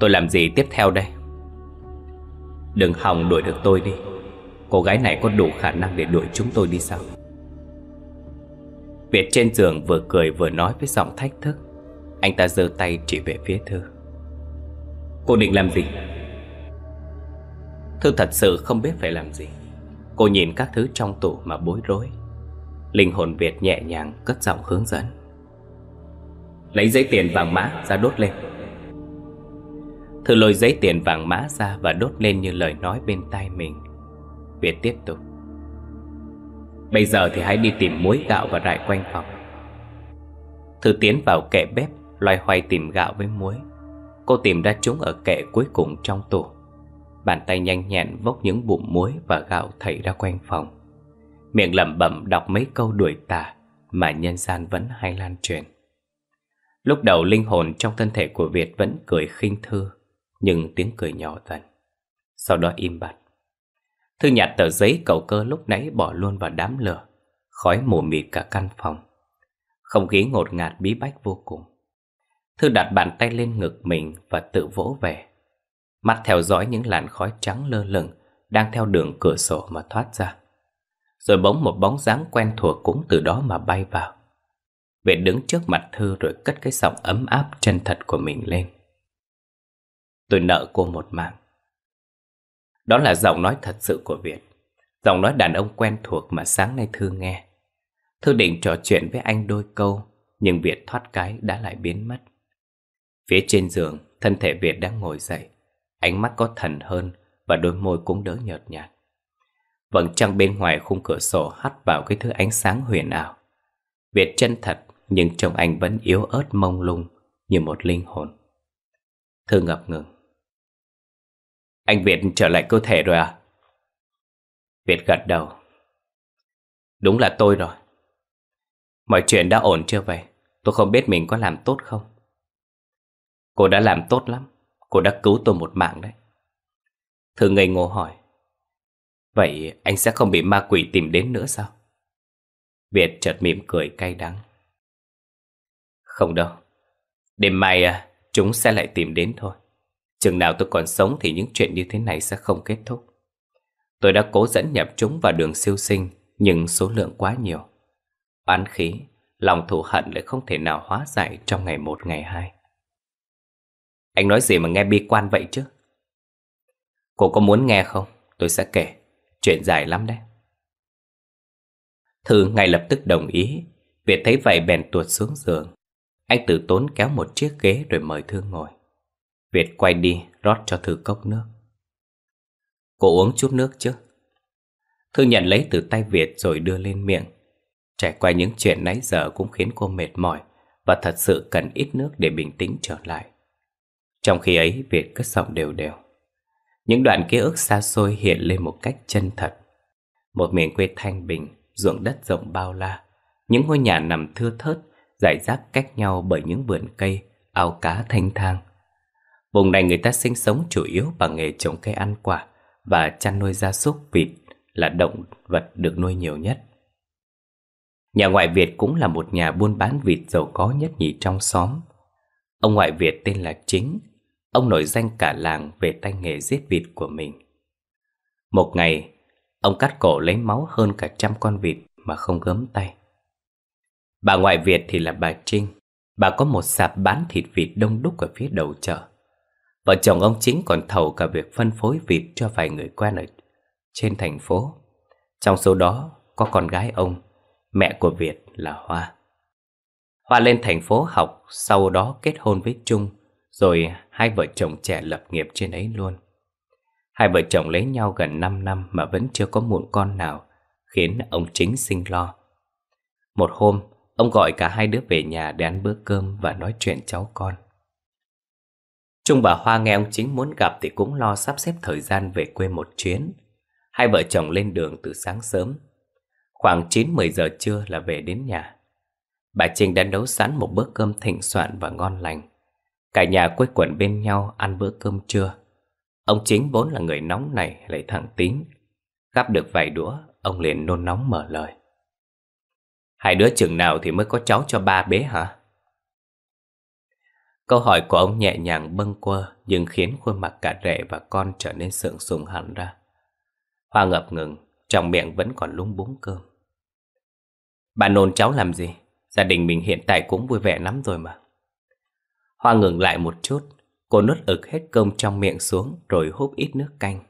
Tôi làm gì tiếp theo đây Đừng hòng đuổi được tôi đi Cô gái này có đủ khả năng để đuổi chúng tôi đi sao Việt trên giường vừa cười vừa nói với giọng thách thức Anh ta giơ tay chỉ về phía Thư Cô định làm gì Thư thật sự không biết phải làm gì Cô nhìn các thứ trong tủ mà bối rối Linh hồn Việt nhẹ nhàng cất giọng hướng dẫn Lấy giấy tiền vàng mã ra đốt lên Thư lôi giấy tiền vàng mã ra và đốt lên như lời nói bên tai mình Việt tiếp tục Bây giờ thì hãy đi tìm muối gạo và rải quanh phòng Thư tiến vào kệ bếp Loay hoay tìm gạo với muối Cô tìm ra chúng ở kệ cuối cùng trong tủ Bàn tay nhanh nhẹn vốc những bụng muối và gạo thảy ra quanh phòng Miệng lẩm bẩm đọc mấy câu đuổi tà Mà nhân gian vẫn hay lan truyền Lúc đầu linh hồn trong thân thể của Việt vẫn cười khinh thư nhưng tiếng cười nhỏ dần. Sau đó im bặt. Thư nhặt tờ giấy cầu cơ lúc nãy bỏ luôn vào đám lửa, khói mù mịt cả căn phòng. Không khí ngột ngạt bí bách vô cùng. Thư đặt bàn tay lên ngực mình và tự vỗ về. Mắt theo dõi những làn khói trắng lơ lửng đang theo đường cửa sổ mà thoát ra. Rồi bỗng một bóng dáng quen thuộc cũng từ đó mà bay vào. về đứng trước mặt Thư rồi cất cái giọng ấm áp chân thật của mình lên. Tôi nợ cô một mạng Đó là giọng nói thật sự của Việt Giọng nói đàn ông quen thuộc mà sáng nay Thư nghe Thư định trò chuyện với anh đôi câu Nhưng Việt thoát cái đã lại biến mất Phía trên giường Thân thể Việt đang ngồi dậy Ánh mắt có thần hơn Và đôi môi cũng đỡ nhợt nhạt Vầng trăng bên ngoài khung cửa sổ hắt vào cái thứ ánh sáng huyền ảo Việt chân thật nhưng trong anh vẫn yếu ớt mông lung như một linh hồn Thư ngập ngừng anh Việt trở lại cơ thể rồi à? Việt gật đầu. Đúng là tôi rồi. Mọi chuyện đã ổn chưa vậy? Tôi không biết mình có làm tốt không. Cô đã làm tốt lắm. Cô đã cứu tôi một mạng đấy. Thư ngây ngô hỏi. Vậy anh sẽ không bị ma quỷ tìm đến nữa sao? Việt chợt mỉm cười cay đắng. Không đâu. Đêm mai à, chúng sẽ lại tìm đến thôi. Chừng nào tôi còn sống thì những chuyện như thế này sẽ không kết thúc. Tôi đã cố dẫn nhập chúng vào đường siêu sinh, nhưng số lượng quá nhiều. Bán khí, lòng thù hận lại không thể nào hóa giải trong ngày một ngày hai. Anh nói gì mà nghe bi quan vậy chứ? Cô có muốn nghe không? Tôi sẽ kể. Chuyện dài lắm đấy. Thư ngay lập tức đồng ý. Việt thấy vậy bèn tuột xuống giường. Anh tử tốn kéo một chiếc ghế rồi mời Thư ngồi. Việt quay đi rót cho Thư cốc nước Cô uống chút nước chứ Thư nhận lấy từ tay Việt rồi đưa lên miệng Trải qua những chuyện nãy giờ cũng khiến cô mệt mỏi Và thật sự cần ít nước để bình tĩnh trở lại Trong khi ấy Việt cất giọng đều đều Những đoạn ký ức xa xôi hiện lên một cách chân thật Một miền quê thanh bình, ruộng đất rộng bao la Những ngôi nhà nằm thưa thớt Giải rác cách nhau bởi những vườn cây, ao cá thanh thang Vùng này người ta sinh sống chủ yếu bằng nghề trồng cây ăn quả và chăn nuôi gia súc vịt là động vật được nuôi nhiều nhất. Nhà ngoại Việt cũng là một nhà buôn bán vịt giàu có nhất nhì trong xóm. Ông ngoại Việt tên là Chính, ông nổi danh cả làng về tay nghề giết vịt của mình. Một ngày, ông cắt cổ lấy máu hơn cả trăm con vịt mà không gớm tay. Bà ngoại Việt thì là bà Trinh, bà có một sạp bán thịt vịt đông đúc ở phía đầu chợ. Vợ chồng ông chính còn thầu cả việc phân phối vịt cho vài người quen ở trên thành phố. Trong số đó có con gái ông, mẹ của Việt là Hoa. Hoa lên thành phố học, sau đó kết hôn với Trung, rồi hai vợ chồng trẻ lập nghiệp trên ấy luôn. Hai vợ chồng lấy nhau gần 5 năm mà vẫn chưa có muộn con nào, khiến ông chính sinh lo. Một hôm, ông gọi cả hai đứa về nhà để ăn bữa cơm và nói chuyện cháu con. Trung bà Hoa nghe ông chính muốn gặp thì cũng lo sắp xếp thời gian về quê một chuyến. Hai vợ chồng lên đường từ sáng sớm. Khoảng 9-10 giờ trưa là về đến nhà. Bà Trinh đã nấu sẵn một bữa cơm thịnh soạn và ngon lành. Cả nhà quây quần bên nhau ăn bữa cơm trưa. Ông chính vốn là người nóng này lại thẳng tính Gắp được vài đũa, ông liền nôn nóng mở lời. Hai đứa chừng nào thì mới có cháu cho ba bế hả? Câu hỏi của ông nhẹ nhàng bâng quơ nhưng khiến khuôn mặt cả rể và con trở nên sượng sùng hẳn ra. Hoa ngập ngừng, trong miệng vẫn còn lúng búng cơm. Bà nôn cháu làm gì? Gia đình mình hiện tại cũng vui vẻ lắm rồi mà. Hoa ngừng lại một chút, cô nuốt ực hết cơm trong miệng xuống rồi húp ít nước canh.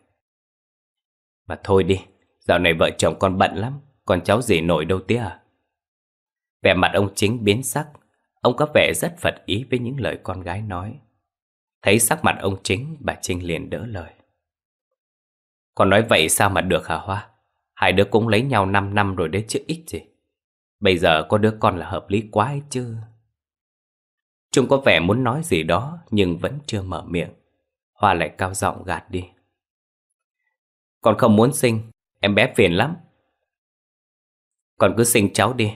Mà thôi đi, dạo này vợ chồng con bận lắm, con cháu gì nổi đâu tía à? Vẻ mặt ông chính biến sắc, Ông có vẻ rất phật ý với những lời con gái nói Thấy sắc mặt ông chính Bà Trinh liền đỡ lời Còn nói vậy sao mà được hả Hoa Hai đứa cũng lấy nhau 5 năm rồi đấy chứ ít gì Bây giờ có đứa con là hợp lý quá ấy chứ Trung có vẻ muốn nói gì đó Nhưng vẫn chưa mở miệng Hoa lại cao giọng gạt đi Con không muốn sinh Em bé phiền lắm Con cứ sinh cháu đi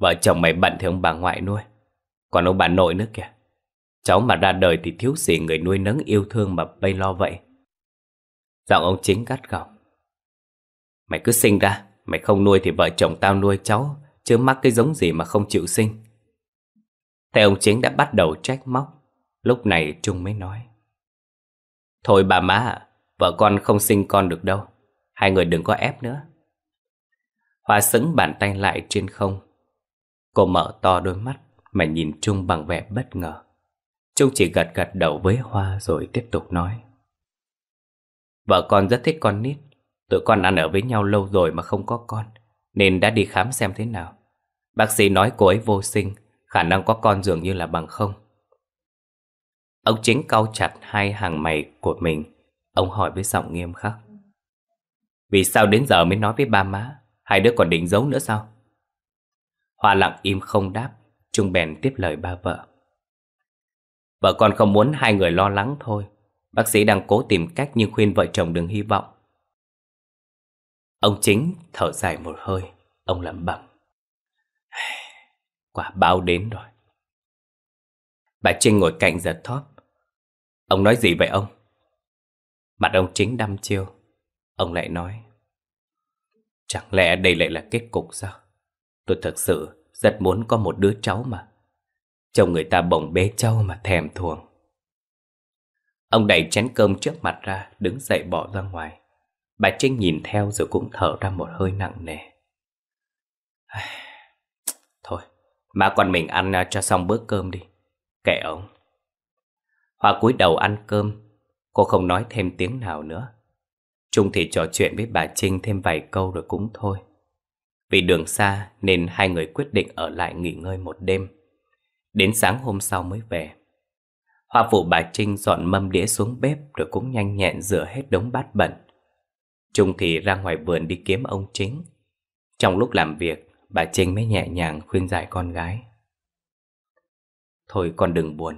Vợ chồng mày bận thì ông bà ngoại nuôi còn ông bà nội nữa kìa Cháu mà ra đời thì thiếu gì người nuôi nấng yêu thương mà bay lo vậy Giọng ông chính gắt gỏng Mày cứ sinh ra Mày không nuôi thì vợ chồng tao nuôi cháu Chứ mắc cái giống gì mà không chịu sinh Thầy ông chính đã bắt đầu trách móc Lúc này Trung mới nói Thôi bà má Vợ con không sinh con được đâu Hai người đừng có ép nữa Hoa sững bàn tay lại trên không Cô mở to đôi mắt mà nhìn Trung bằng vẻ bất ngờ Trung chỉ gật gật đầu với Hoa rồi tiếp tục nói Vợ con rất thích con nít Tụi con ăn ở với nhau lâu rồi mà không có con Nên đã đi khám xem thế nào Bác sĩ nói cô ấy vô sinh Khả năng có con dường như là bằng không Ông chính cau chặt hai hàng mày của mình Ông hỏi với giọng nghiêm khắc Vì sao đến giờ mới nói với ba má Hai đứa còn định giấu nữa sao Hoa lặng im không đáp Trung bèn tiếp lời ba vợ Vợ con không muốn hai người lo lắng thôi Bác sĩ đang cố tìm cách nhưng khuyên vợ chồng đừng hy vọng Ông chính thở dài một hơi Ông lẩm bẩm Quả báo đến rồi Bà Trinh ngồi cạnh giật thóp Ông nói gì vậy ông? Mặt ông chính đăm chiêu Ông lại nói Chẳng lẽ đây lại là kết cục sao? Tôi thật sự rất muốn có một đứa cháu mà Chồng người ta bồng bế cháu mà thèm thuồng Ông đẩy chén cơm trước mặt ra Đứng dậy bỏ ra ngoài Bà Trinh nhìn theo rồi cũng thở ra một hơi nặng nề Thôi Má con mình ăn à, cho xong bữa cơm đi Kệ ông Hoa cúi đầu ăn cơm Cô không nói thêm tiếng nào nữa Trung thì trò chuyện với bà Trinh thêm vài câu rồi cũng thôi vì đường xa nên hai người quyết định ở lại nghỉ ngơi một đêm. Đến sáng hôm sau mới về. Hoa phụ bà Trinh dọn mâm đĩa xuống bếp rồi cũng nhanh nhẹn rửa hết đống bát bẩn. Trung thì ra ngoài vườn đi kiếm ông chính. Trong lúc làm việc, bà Trinh mới nhẹ nhàng khuyên giải con gái. Thôi con đừng buồn,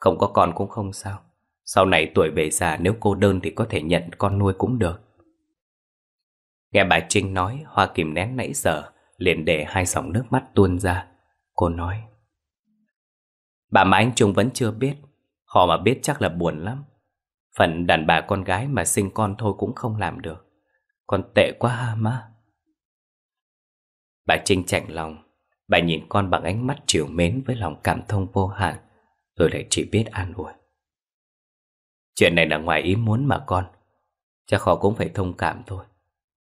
không có con cũng không sao. Sau này tuổi về già nếu cô đơn thì có thể nhận con nuôi cũng được. Nghe bà Trinh nói Hoa kìm nén nãy giờ Liền để hai dòng nước mắt tuôn ra Cô nói Bà mà anh Trung vẫn chưa biết Họ mà biết chắc là buồn lắm Phần đàn bà con gái mà sinh con thôi cũng không làm được Con tệ quá ha má Bà Trinh chạnh lòng Bà nhìn con bằng ánh mắt chiều mến với lòng cảm thông vô hạn Rồi lại chỉ biết an ủi Chuyện này là ngoài ý muốn mà con Chắc họ cũng phải thông cảm thôi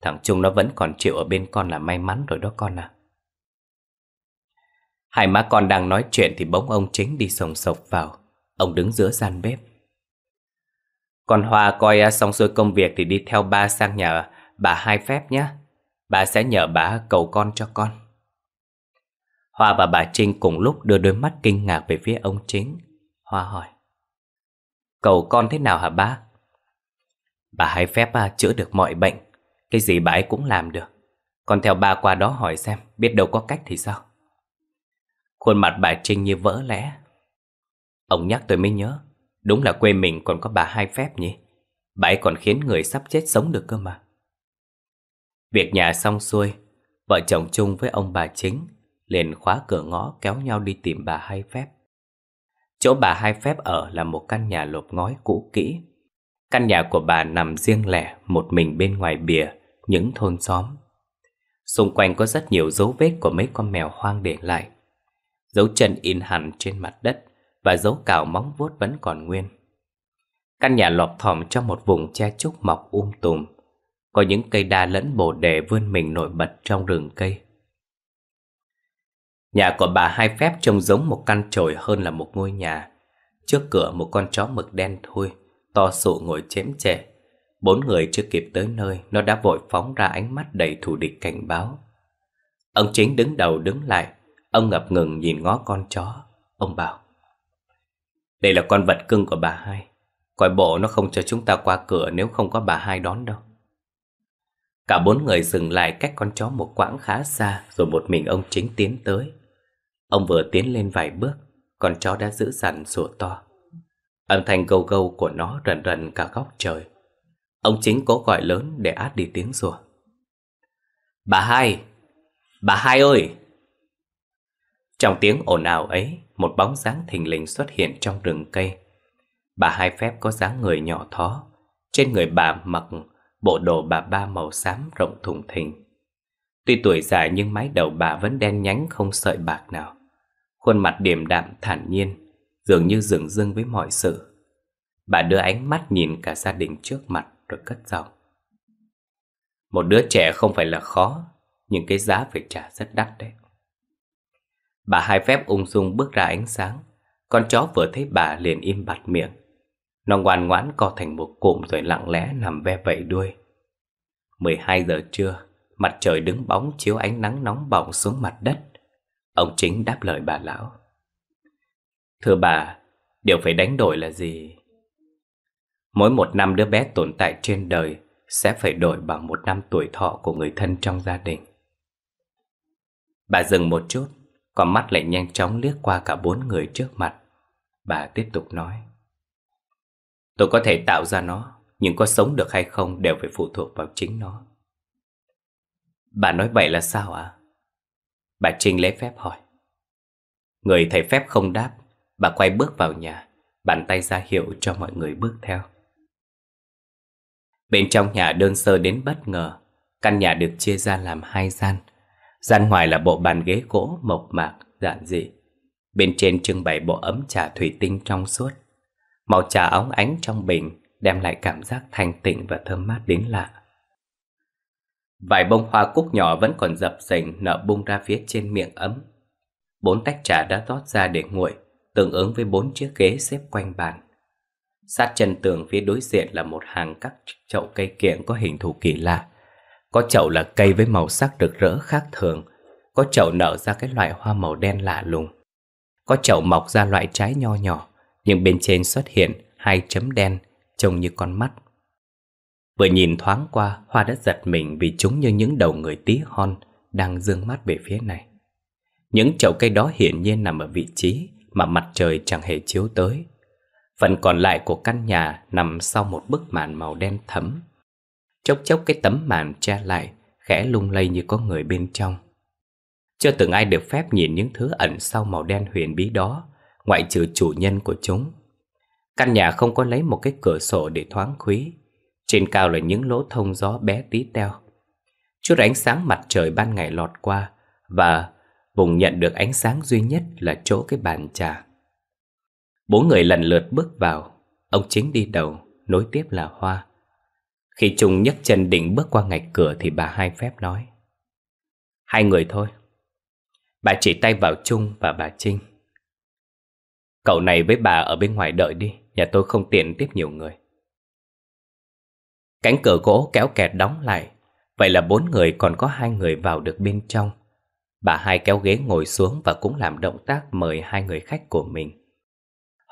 Thằng Trung nó vẫn còn chịu ở bên con là may mắn rồi đó con à Hai má con đang nói chuyện thì bỗng ông chính đi sồng sộc vào Ông đứng giữa gian bếp Con Hoa coi à, xong xuôi công việc thì đi theo ba sang nhà bà hai phép nhé Bà sẽ nhờ bà cầu con cho con Hoa và bà Trinh cùng lúc đưa đôi mắt kinh ngạc về phía ông chính Hoa hỏi Cầu con thế nào hả ba? Bà hai phép à, chữa được mọi bệnh cái gì bà ấy cũng làm được Còn theo bà qua đó hỏi xem Biết đâu có cách thì sao Khuôn mặt bà Trinh như vỡ lẽ Ông nhắc tôi mới nhớ Đúng là quê mình còn có bà hai phép nhỉ Bà ấy còn khiến người sắp chết sống được cơ mà Việc nhà xong xuôi Vợ chồng chung với ông bà chính Liền khóa cửa ngõ kéo nhau đi tìm bà hai phép Chỗ bà hai phép ở là một căn nhà lộp ngói cũ kỹ Căn nhà của bà nằm riêng lẻ Một mình bên ngoài bìa những thôn xóm. Xung quanh có rất nhiều dấu vết của mấy con mèo hoang để lại. Dấu chân in hẳn trên mặt đất và dấu cào móng vuốt vẫn còn nguyên. Căn nhà lọt thỏm trong một vùng che trúc mọc um tùm. Có những cây đa lẫn bồ đề vươn mình nổi bật trong rừng cây. Nhà của bà Hai Phép trông giống một căn trồi hơn là một ngôi nhà. Trước cửa một con chó mực đen thui, to sụ ngồi chém chệ Bốn người chưa kịp tới nơi Nó đã vội phóng ra ánh mắt đầy thù địch cảnh báo Ông chính đứng đầu đứng lại Ông ngập ngừng nhìn ngó con chó Ông bảo Đây là con vật cưng của bà hai Coi bộ nó không cho chúng ta qua cửa Nếu không có bà hai đón đâu Cả bốn người dừng lại cách con chó một quãng khá xa Rồi một mình ông chính tiến tới Ông vừa tiến lên vài bước Con chó đã giữ dằn sủa to Âm thanh gâu gâu của nó rần rần cả góc trời Ông chính cố gọi lớn để át đi tiếng rùa. Bà hai! Bà hai ơi! Trong tiếng ồn ào ấy, một bóng dáng thình lình xuất hiện trong rừng cây. Bà hai phép có dáng người nhỏ thó, trên người bà mặc bộ đồ bà ba màu xám rộng thùng thình. Tuy tuổi già nhưng mái đầu bà vẫn đen nhánh không sợi bạc nào. Khuôn mặt điềm đạm thản nhiên, dường như dừng dưng với mọi sự. Bà đưa ánh mắt nhìn cả gia đình trước mặt rồi cất giọng. Một đứa trẻ không phải là khó, nhưng cái giá phải trả rất đắt đấy. Bà hai phép ung dung bước ra ánh sáng, con chó vừa thấy bà liền im bặt miệng. Nó ngoan ngoãn co thành một cụm rồi lặng lẽ nằm ve vẩy đuôi. 12 giờ trưa, mặt trời đứng bóng chiếu ánh nắng nóng bỏng xuống mặt đất. Ông chính đáp lời bà lão. Thưa bà, điều phải đánh đổi là gì? Mỗi một năm đứa bé tồn tại trên đời sẽ phải đổi bằng một năm tuổi thọ của người thân trong gia đình. Bà dừng một chút, con mắt lại nhanh chóng liếc qua cả bốn người trước mặt. Bà tiếp tục nói. Tôi có thể tạo ra nó, nhưng có sống được hay không đều phải phụ thuộc vào chính nó. Bà nói vậy là sao ạ? Bà Trinh lấy phép hỏi. Người thầy phép không đáp, bà quay bước vào nhà, bàn tay ra hiệu cho mọi người bước theo. Bên trong nhà đơn sơ đến bất ngờ Căn nhà được chia ra làm hai gian Gian ngoài là bộ bàn ghế gỗ mộc mạc, giản dị Bên trên trưng bày bộ ấm trà thủy tinh trong suốt Màu trà óng ánh trong bình Đem lại cảm giác thanh tịnh và thơm mát đến lạ Vài bông hoa cúc nhỏ vẫn còn dập dềnh nở bung ra phía trên miệng ấm Bốn tách trà đã tót ra để nguội Tương ứng với bốn chiếc ghế xếp quanh bàn Sát chân tường phía đối diện là một hàng các chậu cây kiện có hình thù kỳ lạ. Có chậu là cây với màu sắc rực rỡ khác thường, có chậu nở ra cái loại hoa màu đen lạ lùng. Có chậu mọc ra loại trái nho nhỏ, nhưng bên trên xuất hiện hai chấm đen, trông như con mắt. Vừa nhìn thoáng qua, Hoa đã giật mình vì chúng như những đầu người tí hon đang dương mắt về phía này. Những chậu cây đó hiển nhiên nằm ở vị trí mà mặt trời chẳng hề chiếu tới, Phần còn lại của căn nhà nằm sau một bức màn màu đen thấm. Chốc chốc cái tấm màn che lại, khẽ lung lay như có người bên trong. Chưa từng ai được phép nhìn những thứ ẩn sau màu đen huyền bí đó, ngoại trừ chủ nhân của chúng. Căn nhà không có lấy một cái cửa sổ để thoáng khí. Trên cao là những lỗ thông gió bé tí teo. Chút ánh sáng mặt trời ban ngày lọt qua và vùng nhận được ánh sáng duy nhất là chỗ cái bàn trà. Bốn người lần lượt bước vào Ông chính đi đầu Nối tiếp là Hoa Khi Trung nhấc chân định bước qua ngạch cửa Thì bà hai phép nói Hai người thôi Bà chỉ tay vào Trung và bà Trinh Cậu này với bà ở bên ngoài đợi đi Nhà tôi không tiện tiếp nhiều người Cánh cửa gỗ kéo kẹt đóng lại Vậy là bốn người còn có hai người vào được bên trong Bà hai kéo ghế ngồi xuống và cũng làm động tác mời hai người khách của mình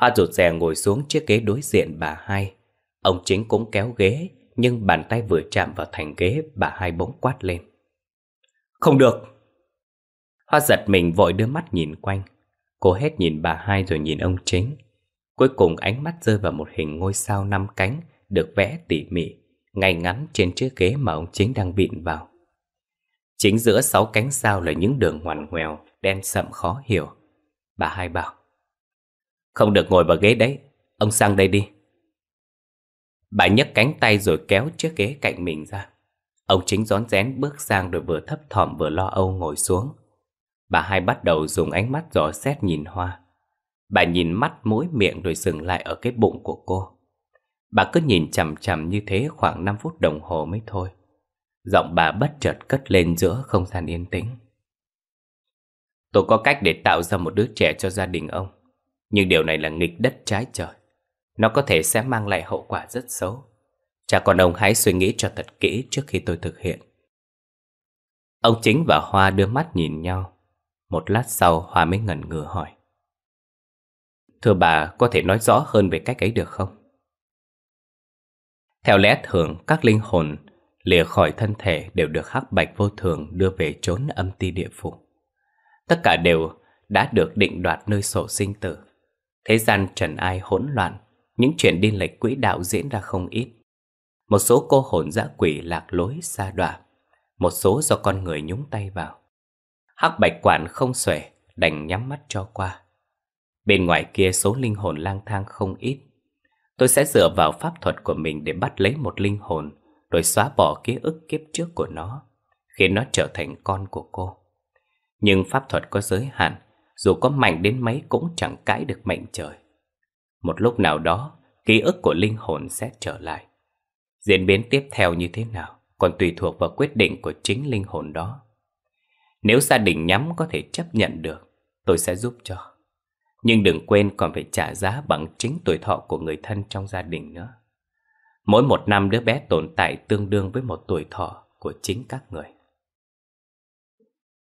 Hoa rụt rè ngồi xuống chiếc ghế đối diện bà hai. Ông chính cũng kéo ghế, nhưng bàn tay vừa chạm vào thành ghế, bà hai bỗng quát lên. Không được! Hoa giật mình vội đưa mắt nhìn quanh. Cô hết nhìn bà hai rồi nhìn ông chính. Cuối cùng ánh mắt rơi vào một hình ngôi sao năm cánh được vẽ tỉ mỉ, ngay ngắn trên chiếc ghế mà ông chính đang vịn vào. Chính giữa sáu cánh sao là những đường ngoằn ngoèo, đen sậm khó hiểu. Bà hai bảo, không được ngồi vào ghế đấy, ông sang đây đi. Bà nhấc cánh tay rồi kéo chiếc ghế cạnh mình ra. Ông chính rón rén bước sang rồi vừa thấp thỏm vừa lo âu ngồi xuống. Bà hai bắt đầu dùng ánh mắt dò xét nhìn Hoa. Bà nhìn mắt mũi miệng rồi dừng lại ở cái bụng của cô. Bà cứ nhìn chằm chằm như thế khoảng 5 phút đồng hồ mới thôi. Giọng bà bất chợt cất lên giữa không gian yên tĩnh. Tôi có cách để tạo ra một đứa trẻ cho gia đình ông. Nhưng điều này là nghịch đất trái trời Nó có thể sẽ mang lại hậu quả rất xấu Cha con ông hãy suy nghĩ cho thật kỹ trước khi tôi thực hiện Ông Chính và Hoa đưa mắt nhìn nhau Một lát sau Hoa mới ngẩn ngừa hỏi Thưa bà có thể nói rõ hơn về cách ấy được không? Theo lẽ thường các linh hồn lìa khỏi thân thể đều được hắc bạch vô thường đưa về chốn âm ti địa phủ Tất cả đều đã được định đoạt nơi sổ sinh tử Thế gian trần ai hỗn loạn, những chuyện đi lệch quỹ đạo diễn ra không ít. Một số cô hồn dã quỷ lạc lối xa đọa, một số do con người nhúng tay vào. Hắc bạch quản không xuể, đành nhắm mắt cho qua. Bên ngoài kia số linh hồn lang thang không ít. Tôi sẽ dựa vào pháp thuật của mình để bắt lấy một linh hồn, rồi xóa bỏ ký ức kiếp trước của nó, khiến nó trở thành con của cô. Nhưng pháp thuật có giới hạn, dù có mạnh đến mấy cũng chẳng cãi được mệnh trời. Một lúc nào đó, ký ức của linh hồn sẽ trở lại. Diễn biến tiếp theo như thế nào còn tùy thuộc vào quyết định của chính linh hồn đó. Nếu gia đình nhắm có thể chấp nhận được, tôi sẽ giúp cho. Nhưng đừng quên còn phải trả giá bằng chính tuổi thọ của người thân trong gia đình nữa. Mỗi một năm đứa bé tồn tại tương đương với một tuổi thọ của chính các người.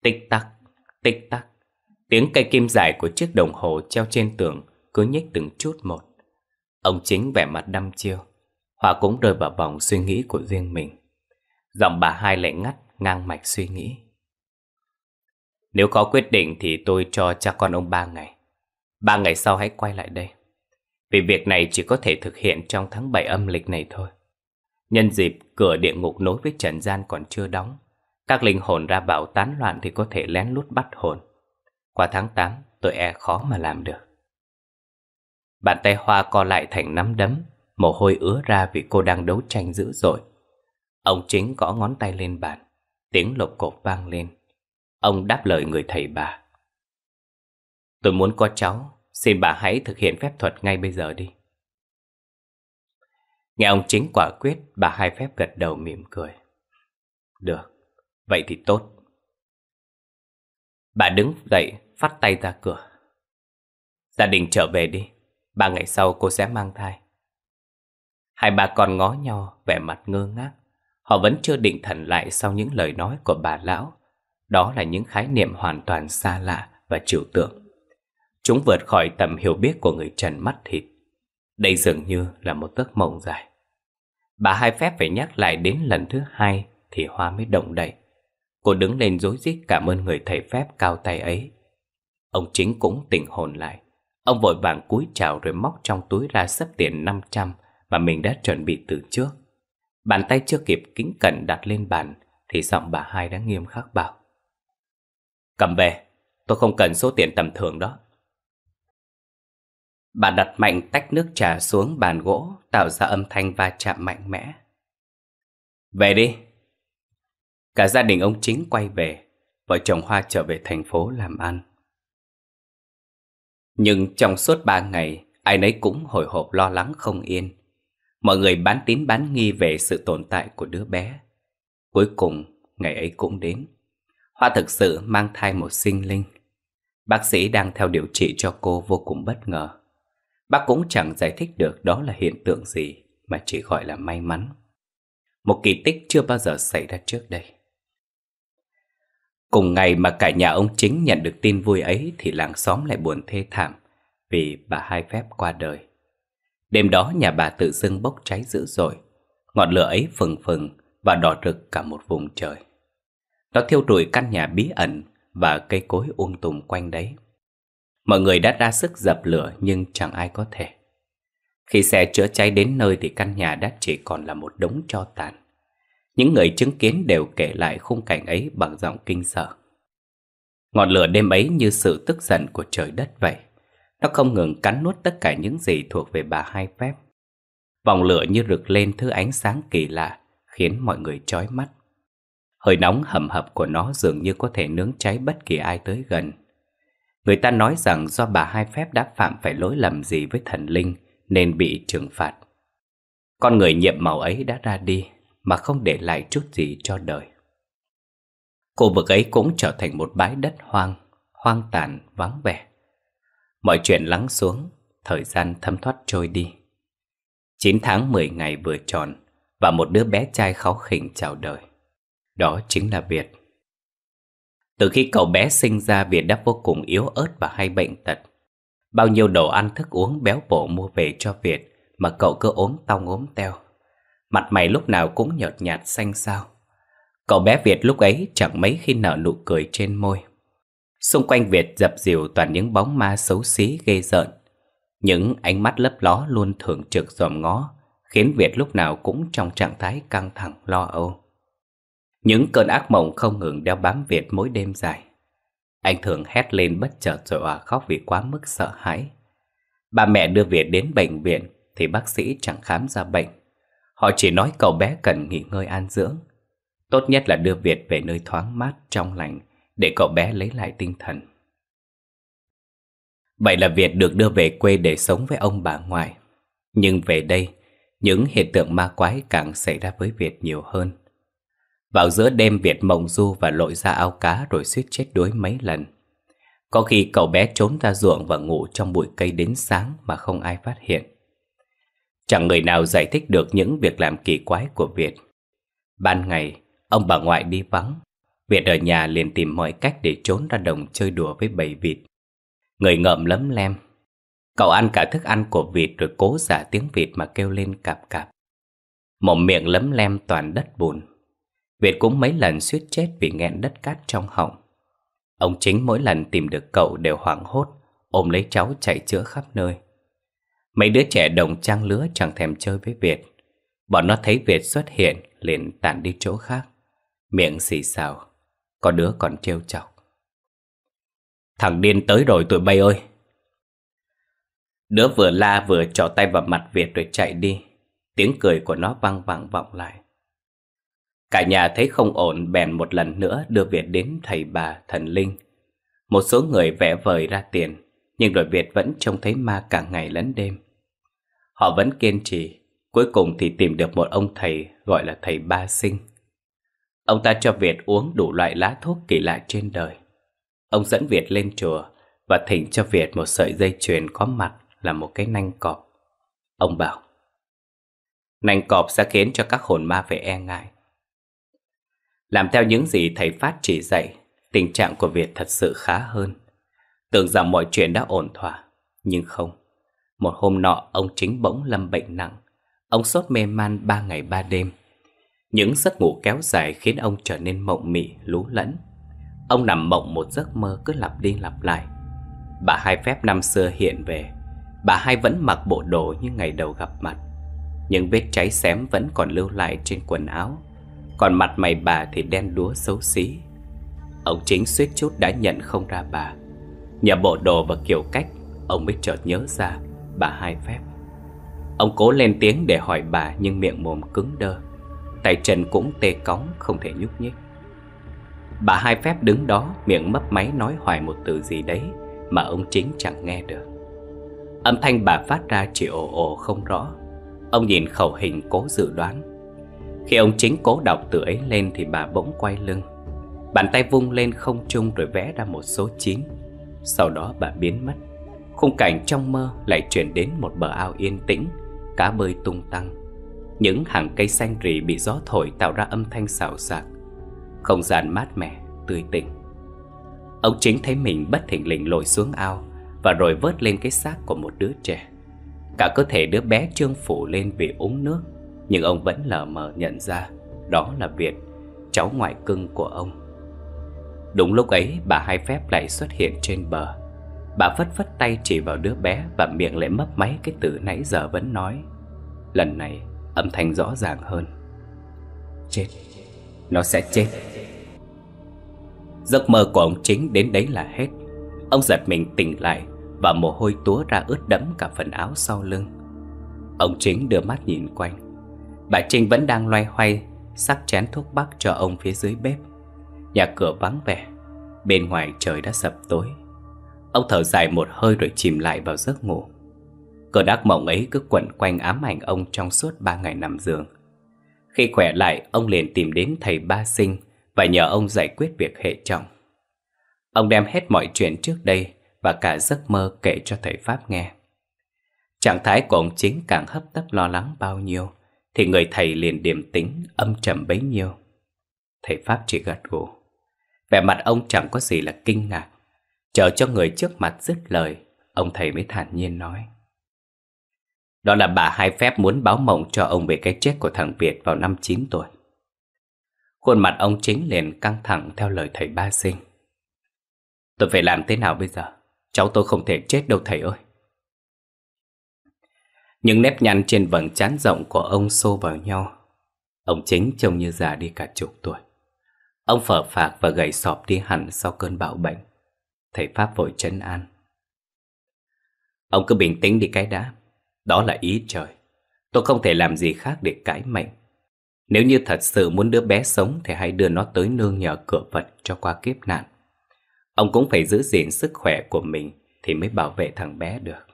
Tích tắc, tích tắc, Tiếng cây kim dài của chiếc đồng hồ treo trên tường cứ nhích từng chút một. Ông chính vẻ mặt đăm chiêu. Hòa cũng rơi vào vòng suy nghĩ của riêng mình. Giọng bà hai lại ngắt ngang mạch suy nghĩ. Nếu có quyết định thì tôi cho cha con ông ba ngày. Ba ngày sau hãy quay lại đây. Vì việc này chỉ có thể thực hiện trong tháng 7 âm lịch này thôi. Nhân dịp cửa địa ngục nối với trần gian còn chưa đóng, các linh hồn ra vào tán loạn thì có thể lén lút bắt hồn. Qua tháng 8 tôi e khó mà làm được Bàn tay Hoa co lại thành nắm đấm Mồ hôi ứa ra vì cô đang đấu tranh dữ dội Ông chính gõ ngón tay lên bàn Tiếng lột cột vang lên Ông đáp lời người thầy bà Tôi muốn có cháu Xin bà hãy thực hiện phép thuật ngay bây giờ đi Nghe ông chính quả quyết Bà hai phép gật đầu mỉm cười Được, vậy thì tốt Bà đứng dậy phát tay ra cửa. Gia đình trở về đi, ba ngày sau cô sẽ mang thai. Hai bà con ngó nhau, vẻ mặt ngơ ngác. Họ vẫn chưa định thần lại sau những lời nói của bà lão. Đó là những khái niệm hoàn toàn xa lạ và trừu tượng. Chúng vượt khỏi tầm hiểu biết của người trần mắt thịt. Đây dường như là một giấc mộng dài. Bà hai phép phải nhắc lại đến lần thứ hai thì Hoa mới động đậy. Cô đứng lên dối rít cảm ơn người thầy phép cao tay ấy. Ông chính cũng tỉnh hồn lại Ông vội vàng cúi chào rồi móc trong túi ra sắp tiền 500 Mà mình đã chuẩn bị từ trước Bàn tay chưa kịp kính cẩn đặt lên bàn Thì giọng bà hai đã nghiêm khắc bảo Cầm về Tôi không cần số tiền tầm thường đó Bà đặt mạnh tách nước trà xuống bàn gỗ Tạo ra âm thanh va chạm mạnh mẽ Về đi Cả gia đình ông chính quay về Vợ chồng Hoa trở về thành phố làm ăn nhưng trong suốt ba ngày, ai nấy cũng hồi hộp lo lắng không yên. Mọi người bán tín bán nghi về sự tồn tại của đứa bé. Cuối cùng, ngày ấy cũng đến. Hoa thực sự mang thai một sinh linh. Bác sĩ đang theo điều trị cho cô vô cùng bất ngờ. Bác cũng chẳng giải thích được đó là hiện tượng gì mà chỉ gọi là may mắn. Một kỳ tích chưa bao giờ xảy ra trước đây. Cùng ngày mà cả nhà ông chính nhận được tin vui ấy thì làng xóm lại buồn thê thảm vì bà hai phép qua đời. Đêm đó nhà bà tự dưng bốc cháy dữ dội, ngọn lửa ấy phừng phừng và đỏ rực cả một vùng trời. Nó thiêu rụi căn nhà bí ẩn và cây cối um tùm quanh đấy. Mọi người đã ra sức dập lửa nhưng chẳng ai có thể. Khi xe chữa cháy đến nơi thì căn nhà đã chỉ còn là một đống cho tàn. Những người chứng kiến đều kể lại khung cảnh ấy bằng giọng kinh sợ. Ngọn lửa đêm ấy như sự tức giận của trời đất vậy. Nó không ngừng cắn nuốt tất cả những gì thuộc về bà hai phép. Vòng lửa như rực lên thứ ánh sáng kỳ lạ, khiến mọi người chói mắt. Hơi nóng hầm hập của nó dường như có thể nướng cháy bất kỳ ai tới gần. Người ta nói rằng do bà hai phép đã phạm phải lỗi lầm gì với thần linh nên bị trừng phạt. Con người nhiệm màu ấy đã ra đi, mà không để lại chút gì cho đời. Cô vực ấy cũng trở thành một bãi đất hoang, hoang tàn, vắng vẻ. Mọi chuyện lắng xuống, thời gian thấm thoát trôi đi. 9 tháng 10 ngày vừa tròn và một đứa bé trai kháu khỉnh chào đời. Đó chính là Việt. Từ khi cậu bé sinh ra Việt đã vô cùng yếu ớt và hay bệnh tật. Bao nhiêu đồ ăn thức uống béo bổ mua về cho Việt mà cậu cứ ốm tao ốm teo mặt mày lúc nào cũng nhợt nhạt xanh xao. Cậu bé Việt lúc ấy chẳng mấy khi nở nụ cười trên môi. Xung quanh Việt dập dìu toàn những bóng ma xấu xí ghê rợn. Những ánh mắt lấp ló luôn thường trực dòm ngó, khiến Việt lúc nào cũng trong trạng thái căng thẳng lo âu. Những cơn ác mộng không ngừng đeo bám Việt mỗi đêm dài. Anh thường hét lên bất chợt rồi òa khóc vì quá mức sợ hãi. Bà mẹ đưa Việt đến bệnh viện thì bác sĩ chẳng khám ra bệnh Họ chỉ nói cậu bé cần nghỉ ngơi an dưỡng. Tốt nhất là đưa Việt về nơi thoáng mát trong lành để cậu bé lấy lại tinh thần. Vậy là Việt được đưa về quê để sống với ông bà ngoại. Nhưng về đây, những hiện tượng ma quái càng xảy ra với Việt nhiều hơn. Vào giữa đêm Việt mộng du và lội ra ao cá rồi suýt chết đuối mấy lần. Có khi cậu bé trốn ra ruộng và ngủ trong bụi cây đến sáng mà không ai phát hiện. Chẳng người nào giải thích được những việc làm kỳ quái của Việt. Ban ngày, ông bà ngoại đi vắng. Việt ở nhà liền tìm mọi cách để trốn ra đồng chơi đùa với bầy vịt. Người ngợm lấm lem. Cậu ăn cả thức ăn của vịt rồi cố giả tiếng vịt mà kêu lên cạp cạp. một miệng lấm lem toàn đất bùn. Việt cũng mấy lần suýt chết vì nghẹn đất cát trong họng. Ông chính mỗi lần tìm được cậu đều hoảng hốt, ôm lấy cháu chạy chữa khắp nơi. Mấy đứa trẻ đồng trang lứa chẳng thèm chơi với Việt Bọn nó thấy Việt xuất hiện liền tản đi chỗ khác Miệng xì xào Có đứa còn trêu chọc Thằng điên tới rồi tụi bay ơi Đứa vừa la vừa trỏ tay vào mặt Việt rồi chạy đi Tiếng cười của nó vang vang vọng lại Cả nhà thấy không ổn bèn một lần nữa đưa Việt đến thầy bà thần linh Một số người vẽ vời ra tiền Nhưng rồi Việt vẫn trông thấy ma cả ngày lẫn đêm Họ vẫn kiên trì, cuối cùng thì tìm được một ông thầy gọi là thầy Ba Sinh. Ông ta cho Việt uống đủ loại lá thuốc kỳ lạ trên đời. Ông dẫn Việt lên chùa và thỉnh cho Việt một sợi dây chuyền có mặt là một cái nanh cọp. Ông bảo, nanh cọp sẽ khiến cho các hồn ma phải e ngại. Làm theo những gì thầy Phát chỉ dạy, tình trạng của Việt thật sự khá hơn. Tưởng rằng mọi chuyện đã ổn thỏa, nhưng không. Một hôm nọ ông chính bỗng lâm bệnh nặng Ông sốt mê man ba ngày ba đêm Những giấc ngủ kéo dài khiến ông trở nên mộng mị, lú lẫn Ông nằm mộng một giấc mơ cứ lặp đi lặp lại Bà hai phép năm xưa hiện về Bà hai vẫn mặc bộ đồ như ngày đầu gặp mặt Những vết cháy xém vẫn còn lưu lại trên quần áo Còn mặt mày bà thì đen đúa xấu xí Ông chính suýt chút đã nhận không ra bà Nhờ bộ đồ và kiểu cách Ông mới chợt nhớ ra bà hai phép Ông cố lên tiếng để hỏi bà nhưng miệng mồm cứng đơ Tay chân cũng tê cóng không thể nhúc nhích Bà hai phép đứng đó miệng mấp máy nói hoài một từ gì đấy Mà ông chính chẳng nghe được Âm thanh bà phát ra chỉ ồ ồ không rõ Ông nhìn khẩu hình cố dự đoán Khi ông chính cố đọc từ ấy lên thì bà bỗng quay lưng Bàn tay vung lên không trung rồi vẽ ra một số 9 Sau đó bà biến mất Khung cảnh trong mơ lại chuyển đến một bờ ao yên tĩnh Cá bơi tung tăng Những hàng cây xanh rì bị gió thổi tạo ra âm thanh xào xạc Không gian mát mẻ, tươi tỉnh Ông chính thấy mình bất thình lình lội xuống ao Và rồi vớt lên cái xác của một đứa trẻ Cả cơ thể đứa bé trương phủ lên vì uống nước Nhưng ông vẫn lờ mờ nhận ra Đó là Việt, cháu ngoại cưng của ông Đúng lúc ấy bà Hai Phép lại xuất hiện trên bờ Bà phất phất tay chỉ vào đứa bé Và miệng lại mấp máy cái từ nãy giờ vẫn nói Lần này âm thanh rõ ràng hơn Chết Nó sẽ chết Giấc mơ của ông chính đến đấy là hết Ông giật mình tỉnh lại Và mồ hôi túa ra ướt đẫm cả phần áo sau lưng Ông chính đưa mắt nhìn quanh Bà Trinh vẫn đang loay hoay Sắc chén thuốc bắc cho ông phía dưới bếp Nhà cửa vắng vẻ Bên ngoài trời đã sập tối Ông thở dài một hơi rồi chìm lại vào giấc ngủ Cơn ác mộng ấy cứ quẩn quanh ám ảnh ông trong suốt ba ngày nằm giường Khi khỏe lại, ông liền tìm đến thầy Ba Sinh Và nhờ ông giải quyết việc hệ trọng Ông đem hết mọi chuyện trước đây Và cả giấc mơ kể cho thầy Pháp nghe Trạng thái của ông chính càng hấp tấp lo lắng bao nhiêu Thì người thầy liền điềm tính, âm trầm bấy nhiêu Thầy Pháp chỉ gật gù Vẻ mặt ông chẳng có gì là kinh ngạc Chờ cho người trước mặt dứt lời Ông thầy mới thản nhiên nói Đó là bà hai phép muốn báo mộng cho ông về cái chết của thằng Việt vào năm 9 tuổi Khuôn mặt ông chính liền căng thẳng theo lời thầy ba sinh Tôi phải làm thế nào bây giờ Cháu tôi không thể chết đâu thầy ơi Những nếp nhăn trên vầng trán rộng của ông xô vào nhau Ông chính trông như già đi cả chục tuổi Ông phở phạc và gầy sọp đi hẳn sau cơn bạo bệnh Thầy Pháp vội chấn an Ông cứ bình tĩnh đi cái đã Đó là ý trời Tôi không thể làm gì khác để cãi mệnh Nếu như thật sự muốn đứa bé sống Thì hãy đưa nó tới nương nhờ cửa Phật cho qua kiếp nạn Ông cũng phải giữ gìn sức khỏe của mình Thì mới bảo vệ thằng bé được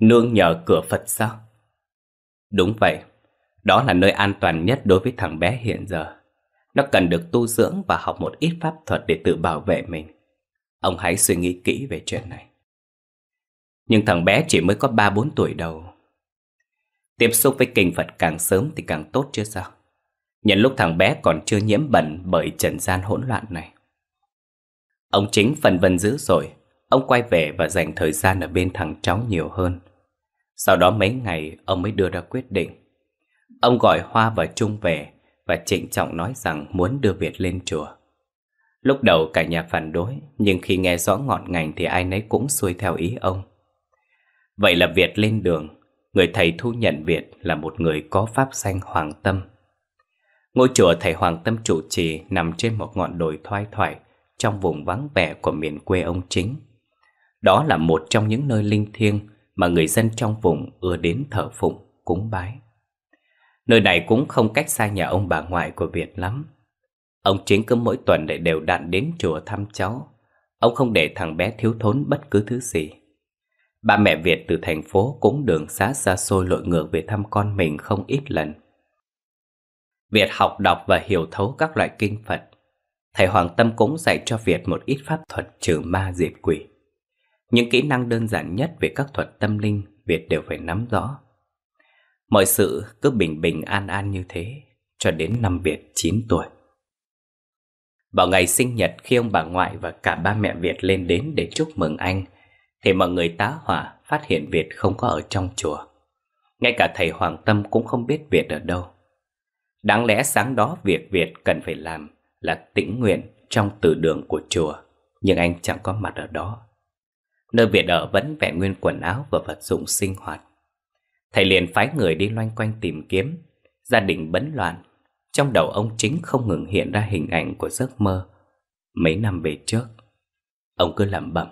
Nương nhờ cửa Phật sao? Đúng vậy Đó là nơi an toàn nhất đối với thằng bé hiện giờ Nó cần được tu dưỡng và học một ít pháp thuật để tự bảo vệ mình Ông hãy suy nghĩ kỹ về chuyện này Nhưng thằng bé chỉ mới có 3-4 tuổi đầu Tiếp xúc với kinh Phật càng sớm thì càng tốt chứ sao Nhân lúc thằng bé còn chưa nhiễm bẩn bởi trần gian hỗn loạn này Ông chính phần vân dữ rồi Ông quay về và dành thời gian ở bên thằng cháu nhiều hơn Sau đó mấy ngày ông mới đưa ra quyết định Ông gọi Hoa và Trung về Và trịnh trọng nói rằng muốn đưa Việt lên chùa Lúc đầu cả nhà phản đối, nhưng khi nghe rõ ngọn ngành thì ai nấy cũng xuôi theo ý ông. Vậy là Việt lên đường, người thầy thu nhận Việt là một người có pháp danh Hoàng Tâm. Ngôi chùa thầy Hoàng Tâm trụ trì nằm trên một ngọn đồi thoai thoải trong vùng vắng vẻ của miền quê ông chính. Đó là một trong những nơi linh thiêng mà người dân trong vùng ưa đến thờ phụng, cúng bái. Nơi này cũng không cách xa nhà ông bà ngoại của Việt lắm, Ông chính cứ mỗi tuần lại đều đặn đến chùa thăm cháu. Ông không để thằng bé thiếu thốn bất cứ thứ gì. Ba mẹ Việt từ thành phố cũng đường xá xa xôi lội ngược về thăm con mình không ít lần. Việt học đọc và hiểu thấu các loại kinh Phật. Thầy Hoàng Tâm cũng dạy cho Việt một ít pháp thuật trừ ma diệt quỷ. Những kỹ năng đơn giản nhất về các thuật tâm linh Việt đều phải nắm rõ. Mọi sự cứ bình bình an an như thế cho đến năm Việt 9 tuổi. Vào ngày sinh nhật khi ông bà ngoại và cả ba mẹ Việt lên đến để chúc mừng anh, thì mọi người tá hỏa phát hiện Việt không có ở trong chùa. Ngay cả thầy Hoàng Tâm cũng không biết Việt ở đâu. Đáng lẽ sáng đó việc Việt cần phải làm là tĩnh nguyện trong từ đường của chùa, nhưng anh chẳng có mặt ở đó. Nơi Việt ở vẫn vẻ nguyên quần áo và vật dụng sinh hoạt. Thầy liền phái người đi loanh quanh tìm kiếm, gia đình bấn loạn trong đầu ông chính không ngừng hiện ra hình ảnh của giấc mơ Mấy năm về trước Ông cứ lẩm bẩm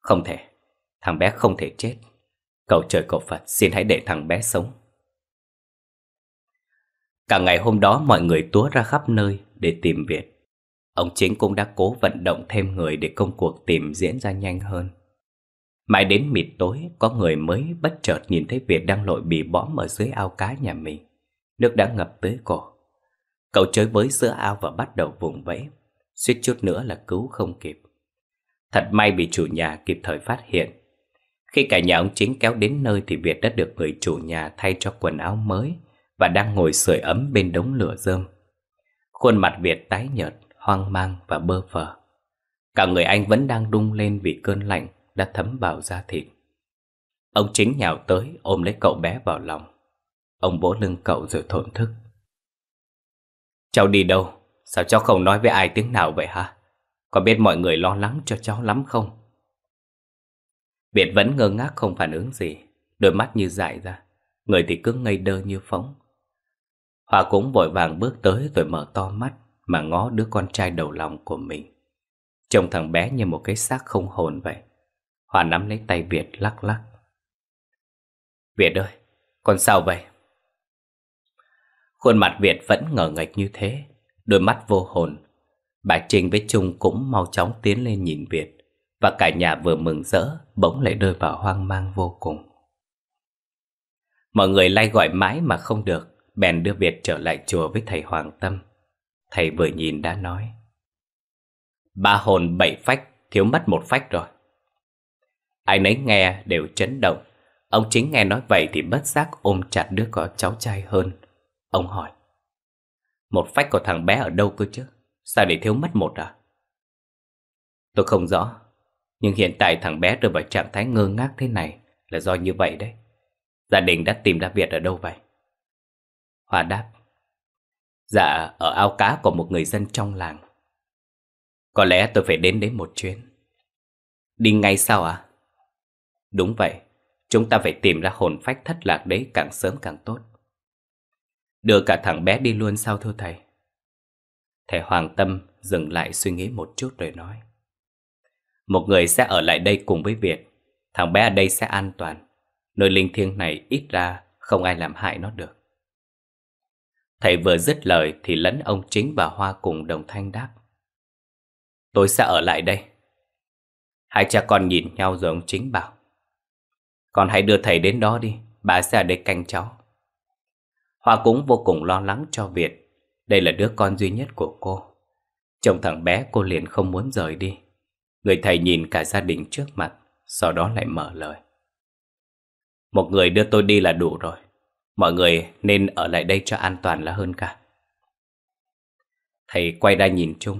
Không thể Thằng bé không thể chết Cầu trời cầu Phật xin hãy để thằng bé sống Cả ngày hôm đó mọi người túa ra khắp nơi để tìm Việt Ông chính cũng đã cố vận động thêm người để công cuộc tìm diễn ra nhanh hơn Mãi đến mịt tối có người mới bất chợt nhìn thấy Việt đang lội bì bõm ở dưới ao cá nhà mình Nước đã ngập tới cổ Cậu chơi với giữa ao và bắt đầu vùng vẫy Suýt chút nữa là cứu không kịp Thật may bị chủ nhà kịp thời phát hiện Khi cả nhà ông chính kéo đến nơi Thì Việt đã được người chủ nhà thay cho quần áo mới Và đang ngồi sưởi ấm bên đống lửa rơm Khuôn mặt Việt tái nhợt, hoang mang và bơ phờ Cả người anh vẫn đang đung lên vì cơn lạnh đã thấm vào da thịt Ông chính nhào tới ôm lấy cậu bé vào lòng Ông vỗ lưng cậu rồi thổn thức Cháu đi đâu? Sao cháu không nói với ai tiếng nào vậy hả? Có biết mọi người lo lắng cho cháu lắm không? Việt vẫn ngơ ngác không phản ứng gì Đôi mắt như dại ra Người thì cứ ngây đơ như phóng Hòa cũng vội vàng bước tới rồi mở to mắt Mà ngó đứa con trai đầu lòng của mình Trông thằng bé như một cái xác không hồn vậy Hòa nắm lấy tay Việt lắc lắc Việt ơi, con sao vậy? Khuôn mặt Việt vẫn ngờ nghệch như thế, đôi mắt vô hồn. Bà Trinh với Trung cũng mau chóng tiến lên nhìn Việt, và cả nhà vừa mừng rỡ, bỗng lại rơi vào hoang mang vô cùng. Mọi người lay gọi mãi mà không được, bèn đưa Việt trở lại chùa với thầy Hoàng Tâm. Thầy vừa nhìn đã nói. Ba hồn bảy phách, thiếu mất một phách rồi. Ai nấy nghe đều chấn động. Ông chính nghe nói vậy thì bất giác ôm chặt đứa có cháu trai hơn, Ông hỏi Một phách của thằng bé ở đâu cơ chứ Sao để thiếu mất một à Tôi không rõ Nhưng hiện tại thằng bé rơi vào trạng thái ngơ ngác thế này Là do như vậy đấy Gia đình đã tìm ra Việt ở đâu vậy Hòa đáp Dạ ở ao cá của một người dân trong làng Có lẽ tôi phải đến đấy một chuyến Đi ngay sao à Đúng vậy Chúng ta phải tìm ra hồn phách thất lạc đấy càng sớm càng tốt Đưa cả thằng bé đi luôn sao thưa thầy? Thầy Hoàng Tâm dừng lại suy nghĩ một chút rồi nói. Một người sẽ ở lại đây cùng với Việt. Thằng bé ở đây sẽ an toàn. Nơi linh thiêng này ít ra không ai làm hại nó được. Thầy vừa dứt lời thì lấn ông chính và Hoa cùng đồng thanh đáp. Tôi sẽ ở lại đây. Hai cha con nhìn nhau rồi ông chính bảo. Con hãy đưa thầy đến đó đi, bà sẽ ở đây canh cháu. Hoa cũng vô cùng lo lắng cho Việt Đây là đứa con duy nhất của cô trông thằng bé cô liền không muốn rời đi Người thầy nhìn cả gia đình trước mặt Sau đó lại mở lời Một người đưa tôi đi là đủ rồi Mọi người nên ở lại đây cho an toàn là hơn cả Thầy quay ra nhìn Trung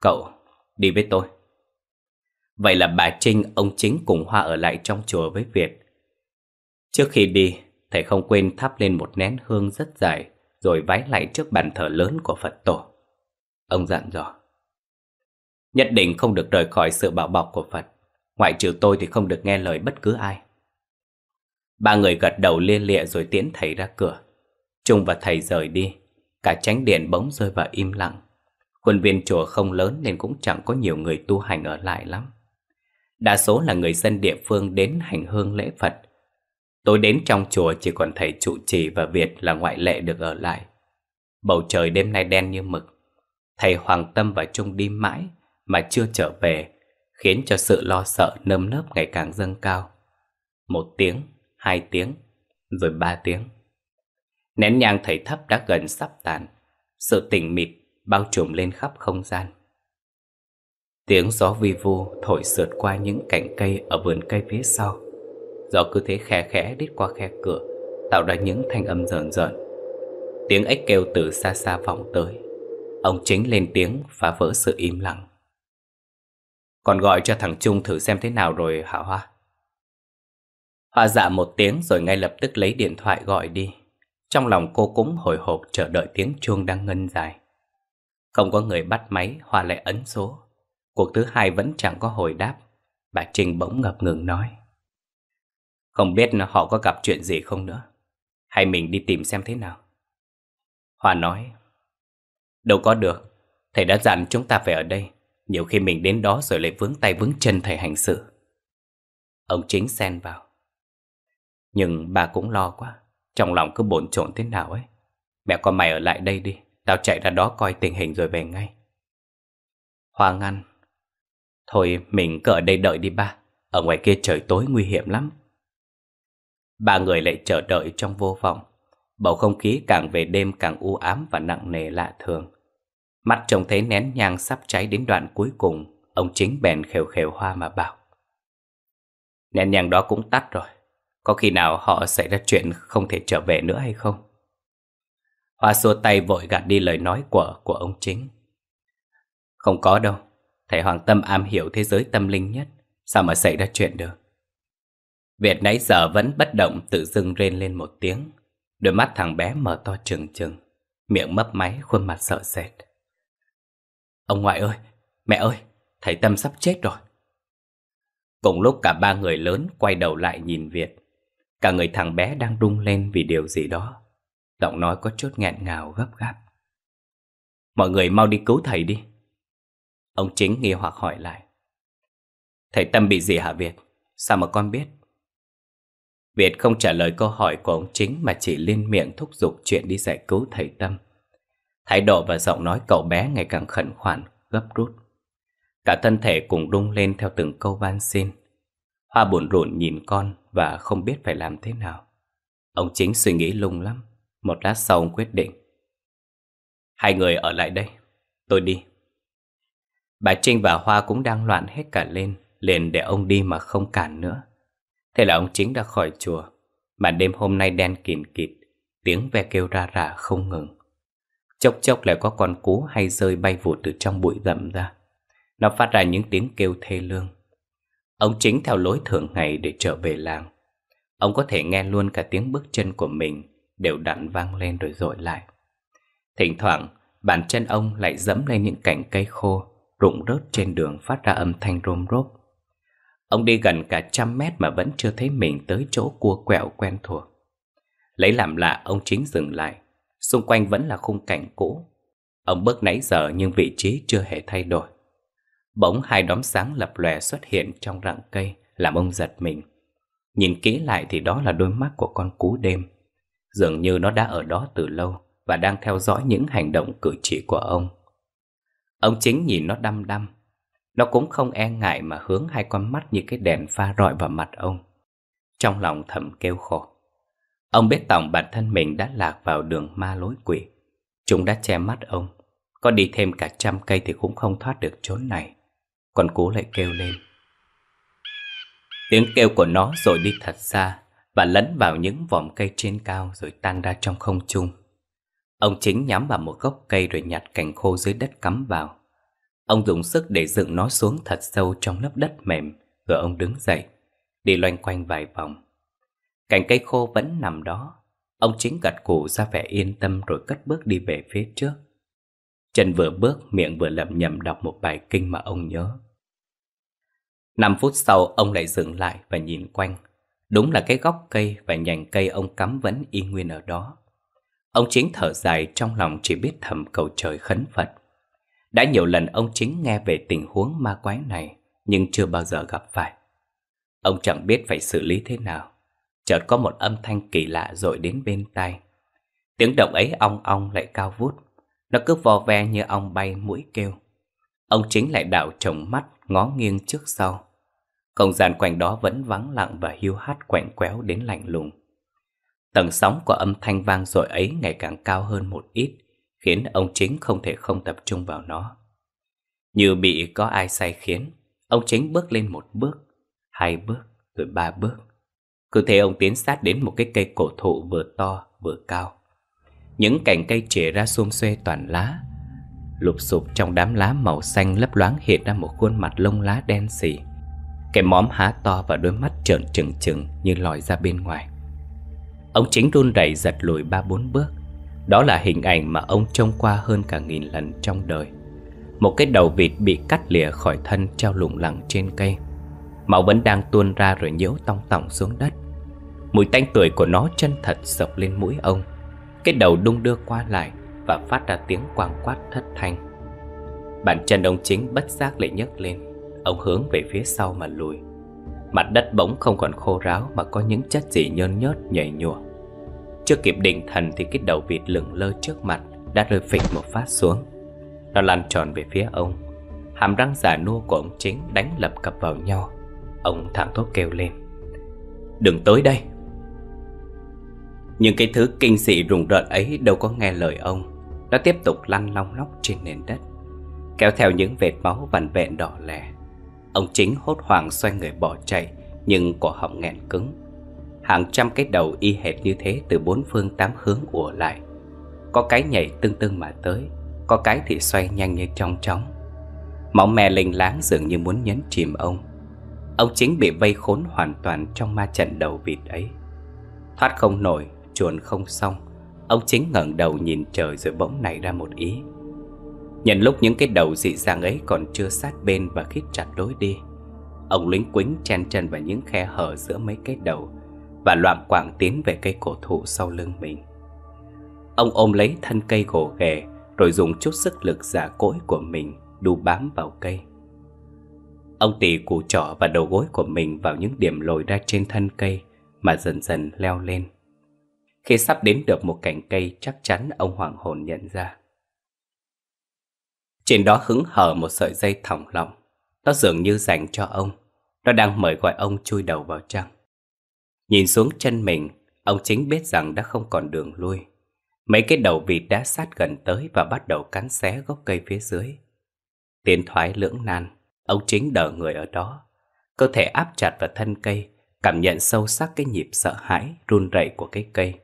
Cậu, đi với tôi Vậy là bà Trinh, ông Chính cùng Hoa ở lại trong chùa với Việt Trước khi đi, thầy không quên thắp lên một nén hương rất dài, rồi vái lại trước bàn thờ lớn của Phật tổ. Ông dặn dò. Nhất định không được rời khỏi sự bảo bọc của Phật, ngoại trừ tôi thì không được nghe lời bất cứ ai. Ba người gật đầu lia lịa rồi tiễn thầy ra cửa. Trung và thầy rời đi, cả tránh điện bỗng rơi vào im lặng. Khuôn viên chùa không lớn nên cũng chẳng có nhiều người tu hành ở lại lắm. Đa số là người dân địa phương đến hành hương lễ Phật tôi đến trong chùa chỉ còn thầy trụ trì và Việt là ngoại lệ được ở lại. Bầu trời đêm nay đen như mực. Thầy Hoàng Tâm và Trung đi mãi mà chưa trở về, khiến cho sự lo sợ nơm nớp ngày càng dâng cao. Một tiếng, hai tiếng, rồi ba tiếng. Nén nhang thầy thấp đã gần sắp tàn, sự tỉnh mịt bao trùm lên khắp không gian. Tiếng gió vi vu thổi sượt qua những cành cây ở vườn cây phía sau Gió cứ thế khẽ khẽ đít qua khe cửa Tạo ra những thanh âm rợn rợn Tiếng ếch kêu từ xa xa vọng tới Ông chính lên tiếng phá vỡ sự im lặng Còn gọi cho thằng Trung thử xem thế nào rồi hả Hoa Hoa dạ một tiếng rồi ngay lập tức lấy điện thoại gọi đi Trong lòng cô cũng hồi hộp chờ đợi tiếng chuông đang ngân dài Không có người bắt máy Hoa lại ấn số Cuộc thứ hai vẫn chẳng có hồi đáp Bà Trình bỗng ngập ngừng nói không biết họ có gặp chuyện gì không nữa Hay mình đi tìm xem thế nào Hòa nói Đâu có được Thầy đã dặn chúng ta phải ở đây Nhiều khi mình đến đó rồi lại vướng tay vướng chân thầy hành sự Ông chính xen vào Nhưng bà cũng lo quá Trong lòng cứ bồn chồn thế nào ấy Mẹ con mày ở lại đây đi Tao chạy ra đó coi tình hình rồi về ngay Hoa ngăn Thôi mình cứ ở đây đợi đi ba Ở ngoài kia trời tối nguy hiểm lắm Ba người lại chờ đợi trong vô vọng. Bầu không khí càng về đêm càng u ám và nặng nề lạ thường. Mắt trông thấy nén nhang sắp cháy đến đoạn cuối cùng, ông chính bèn khều khều hoa mà bảo. Nén nhang đó cũng tắt rồi, có khi nào họ xảy ra chuyện không thể trở về nữa hay không? Hoa xua tay vội gạt đi lời nói của của ông chính. Không có đâu, thầy Hoàng Tâm am hiểu thế giới tâm linh nhất, sao mà xảy ra chuyện được? Việt nãy giờ vẫn bất động tự dưng rên lên một tiếng. Đôi mắt thằng bé mở to trừng trừng, miệng mấp máy khuôn mặt sợ sệt. Ông ngoại ơi, mẹ ơi, thầy Tâm sắp chết rồi. Cùng lúc cả ba người lớn quay đầu lại nhìn Việt. Cả người thằng bé đang rung lên vì điều gì đó. Giọng nói có chút nghẹn ngào gấp gáp. Mọi người mau đi cứu thầy đi. Ông chính nghi hoặc hỏi lại. Thầy Tâm bị gì hả Việt? Sao mà con biết? Việt không trả lời câu hỏi của ông chính mà chỉ liên miệng thúc giục chuyện đi giải cứu thầy Tâm. Thái độ và giọng nói cậu bé ngày càng khẩn khoản, gấp rút. Cả thân thể cùng rung lên theo từng câu van xin. Hoa buồn rộn nhìn con và không biết phải làm thế nào. Ông chính suy nghĩ lung lắm. Một lát sau ông quyết định. Hai người ở lại đây. Tôi đi. Bà Trinh và Hoa cũng đang loạn hết cả lên. Liền để ông đi mà không cản nữa. Thế là ông chính đã khỏi chùa mà đêm hôm nay đen kìn kịt Tiếng ve kêu ra rả không ngừng Chốc chốc lại có con cú hay rơi bay vụt từ trong bụi rậm ra Nó phát ra những tiếng kêu thê lương Ông chính theo lối thường ngày để trở về làng Ông có thể nghe luôn cả tiếng bước chân của mình Đều đặn vang lên rồi dội lại Thỉnh thoảng bàn chân ông lại dẫm lên những cành cây khô Rụng rớt trên đường phát ra âm thanh rôm rốp Ông đi gần cả trăm mét mà vẫn chưa thấy mình tới chỗ cua quẹo quen thuộc. Lấy làm lạ ông chính dừng lại, xung quanh vẫn là khung cảnh cũ. Ông bước nãy giờ nhưng vị trí chưa hề thay đổi. Bỗng hai đóm sáng lập lòe xuất hiện trong rặng cây làm ông giật mình. Nhìn kỹ lại thì đó là đôi mắt của con cú đêm. Dường như nó đã ở đó từ lâu và đang theo dõi những hành động cử chỉ của ông. Ông chính nhìn nó đăm đăm, nó cũng không e ngại mà hướng hai con mắt như cái đèn pha rọi vào mặt ông. Trong lòng thầm kêu khổ. Ông biết tổng bản thân mình đã lạc vào đường ma lối quỷ. Chúng đã che mắt ông. Có đi thêm cả trăm cây thì cũng không thoát được chốn này. Còn cú lại kêu lên. Tiếng kêu của nó rồi đi thật xa và lấn vào những vòm cây trên cao rồi tan ra trong không trung. Ông chính nhắm vào một gốc cây rồi nhặt cành khô dưới đất cắm vào. Ông dùng sức để dựng nó xuống thật sâu trong lớp đất mềm, rồi ông đứng dậy, đi loanh quanh vài vòng. Cành cây khô vẫn nằm đó, ông chính gật cù ra vẻ yên tâm rồi cất bước đi về phía trước. Trần vừa bước, miệng vừa lẩm nhẩm đọc một bài kinh mà ông nhớ. Năm phút sau, ông lại dừng lại và nhìn quanh. Đúng là cái gốc cây và nhành cây ông cắm vẫn y nguyên ở đó. Ông chính thở dài trong lòng chỉ biết thầm cầu trời khấn Phật đã nhiều lần ông chính nghe về tình huống ma quái này Nhưng chưa bao giờ gặp phải Ông chẳng biết phải xử lý thế nào Chợt có một âm thanh kỳ lạ rồi đến bên tai Tiếng động ấy ong ong lại cao vút Nó cứ vò ve như ong bay mũi kêu Ông chính lại đảo trồng mắt ngó nghiêng trước sau Không gian quanh đó vẫn vắng lặng và hiu hắt quạnh quéo đến lạnh lùng Tầng sóng của âm thanh vang dội ấy ngày càng cao hơn một ít khiến ông chính không thể không tập trung vào nó. Như bị có ai sai khiến, ông chính bước lên một bước, hai bước, rồi ba bước. Cứ thế ông tiến sát đến một cái cây cổ thụ vừa to vừa cao. Những cành cây chĩa ra xum xuê toàn lá, lụp sụp trong đám lá màu xanh lấp loáng hiện ra một khuôn mặt lông lá đen xì. Cái móm há to và đôi mắt trợn trừng trừng như lòi ra bên ngoài. Ông chính run rẩy giật lùi ba bốn bước đó là hình ảnh mà ông trông qua hơn cả nghìn lần trong đời Một cái đầu vịt bị cắt lìa khỏi thân treo lủng lẳng trên cây Máu vẫn đang tuôn ra rồi nhiễu tong tỏng xuống đất Mùi tanh tuổi của nó chân thật sộc lên mũi ông Cái đầu đung đưa qua lại và phát ra tiếng quang quát thất thanh Bàn chân ông chính bất giác lại nhấc lên Ông hướng về phía sau mà lùi Mặt đất bỗng không còn khô ráo mà có những chất gì nhơn nhớt nhảy nhụa chưa kịp định thần thì cái đầu vịt lửng lơ trước mặt Đã rơi phịch một phát xuống Nó lăn tròn về phía ông Hàm răng giả nua của ông chính đánh lập cập vào nhau Ông thảm thốt kêu lên Đừng tới đây Nhưng cái thứ kinh dị rùng rợn ấy đâu có nghe lời ông Nó tiếp tục lăn long lóc trên nền đất Kéo theo những vệt máu vằn vẹn đỏ lè Ông chính hốt hoảng xoay người bỏ chạy Nhưng cổ họng nghẹn cứng Hàng trăm cái đầu y hệt như thế từ bốn phương tám hướng ùa lại Có cái nhảy tưng tưng mà tới Có cái thì xoay nhanh như trong chóng Máu me lênh láng dường như muốn nhấn chìm ông Ông chính bị vây khốn hoàn toàn trong ma trận đầu vịt ấy Thoát không nổi, chuồn không xong Ông chính ngẩng đầu nhìn trời rồi bỗng nảy ra một ý Nhân lúc những cái đầu dị dạng ấy còn chưa sát bên và khít chặt lối đi Ông lính quính chen chân vào những khe hở giữa mấy cái đầu và loạn quạng tiến về cây cổ thụ sau lưng mình. Ông ôm lấy thân cây gồ ghề rồi dùng chút sức lực giả cỗi của mình đu bám vào cây. Ông tỉ củ trỏ và đầu gối của mình vào những điểm lồi ra trên thân cây mà dần dần leo lên. Khi sắp đến được một cành cây chắc chắn ông hoàng hồn nhận ra. Trên đó hứng hở một sợi dây thỏng lọng, nó dường như dành cho ông, nó đang mời gọi ông chui đầu vào trong. Nhìn xuống chân mình, ông chính biết rằng đã không còn đường lui. Mấy cái đầu vịt đã sát gần tới và bắt đầu cắn xé gốc cây phía dưới. Tiến thoái lưỡng nan, ông chính đỡ người ở đó. Cơ thể áp chặt vào thân cây, cảm nhận sâu sắc cái nhịp sợ hãi, run rẩy của cái cây.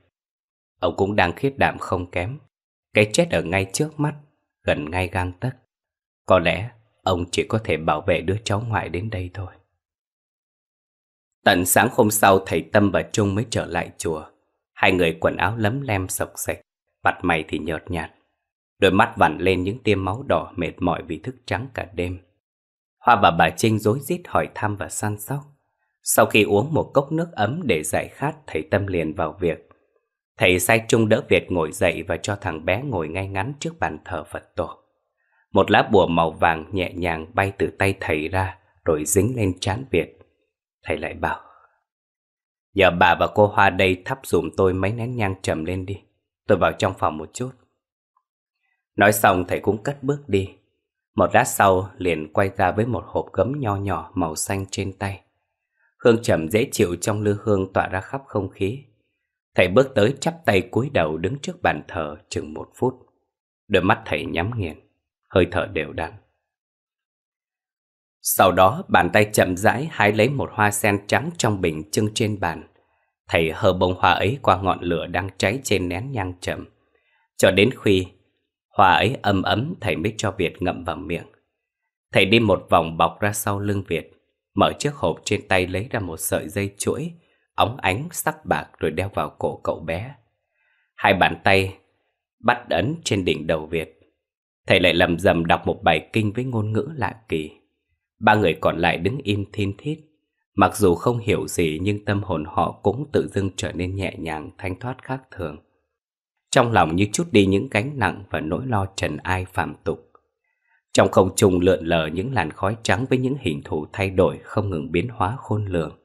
Ông cũng đang khiết đảm không kém. Cái chết ở ngay trước mắt, gần ngay gang tấc. Có lẽ ông chỉ có thể bảo vệ đứa cháu ngoại đến đây thôi. Tận sáng hôm sau thầy Tâm và Trung mới trở lại chùa. Hai người quần áo lấm lem sọc sạch, mặt mày thì nhợt nhạt. Đôi mắt vằn lên những tia máu đỏ mệt mỏi vì thức trắng cả đêm. Hoa và bà Trinh rối rít hỏi thăm và săn sóc. Sau khi uống một cốc nước ấm để giải khát, thầy Tâm liền vào việc. Thầy sai Trung đỡ Việt ngồi dậy và cho thằng bé ngồi ngay ngắn trước bàn thờ Phật tổ. Một lá bùa màu vàng nhẹ nhàng bay từ tay thầy ra, rồi dính lên trán Việt. Thầy lại bảo Nhờ bà và cô Hoa đây thắp dùm tôi mấy nén nhang trầm lên đi Tôi vào trong phòng một chút Nói xong thầy cũng cất bước đi Một lát sau liền quay ra với một hộp gấm nho nhỏ màu xanh trên tay Hương trầm dễ chịu trong lư hương tỏa ra khắp không khí Thầy bước tới chắp tay cúi đầu đứng trước bàn thờ chừng một phút Đôi mắt thầy nhắm nghiền Hơi thở đều đặn sau đó bàn tay chậm rãi hái lấy một hoa sen trắng trong bình trưng trên bàn. Thầy hơ bông hoa ấy qua ngọn lửa đang cháy trên nén nhang chậm. Cho đến khi hoa ấy ấm ấm thầy mới cho Việt ngậm vào miệng. Thầy đi một vòng bọc ra sau lưng Việt, mở chiếc hộp trên tay lấy ra một sợi dây chuỗi, óng ánh sắc bạc rồi đeo vào cổ cậu bé. Hai bàn tay bắt ấn trên đỉnh đầu Việt. Thầy lại lầm rầm đọc một bài kinh với ngôn ngữ lạ kỳ ba người còn lại đứng im thiên thiết, Mặc dù không hiểu gì nhưng tâm hồn họ cũng tự dưng trở nên nhẹ nhàng, thanh thoát khác thường. Trong lòng như chút đi những gánh nặng và nỗi lo trần ai phạm tục. Trong không trung lượn lờ những làn khói trắng với những hình thù thay đổi không ngừng biến hóa khôn lường.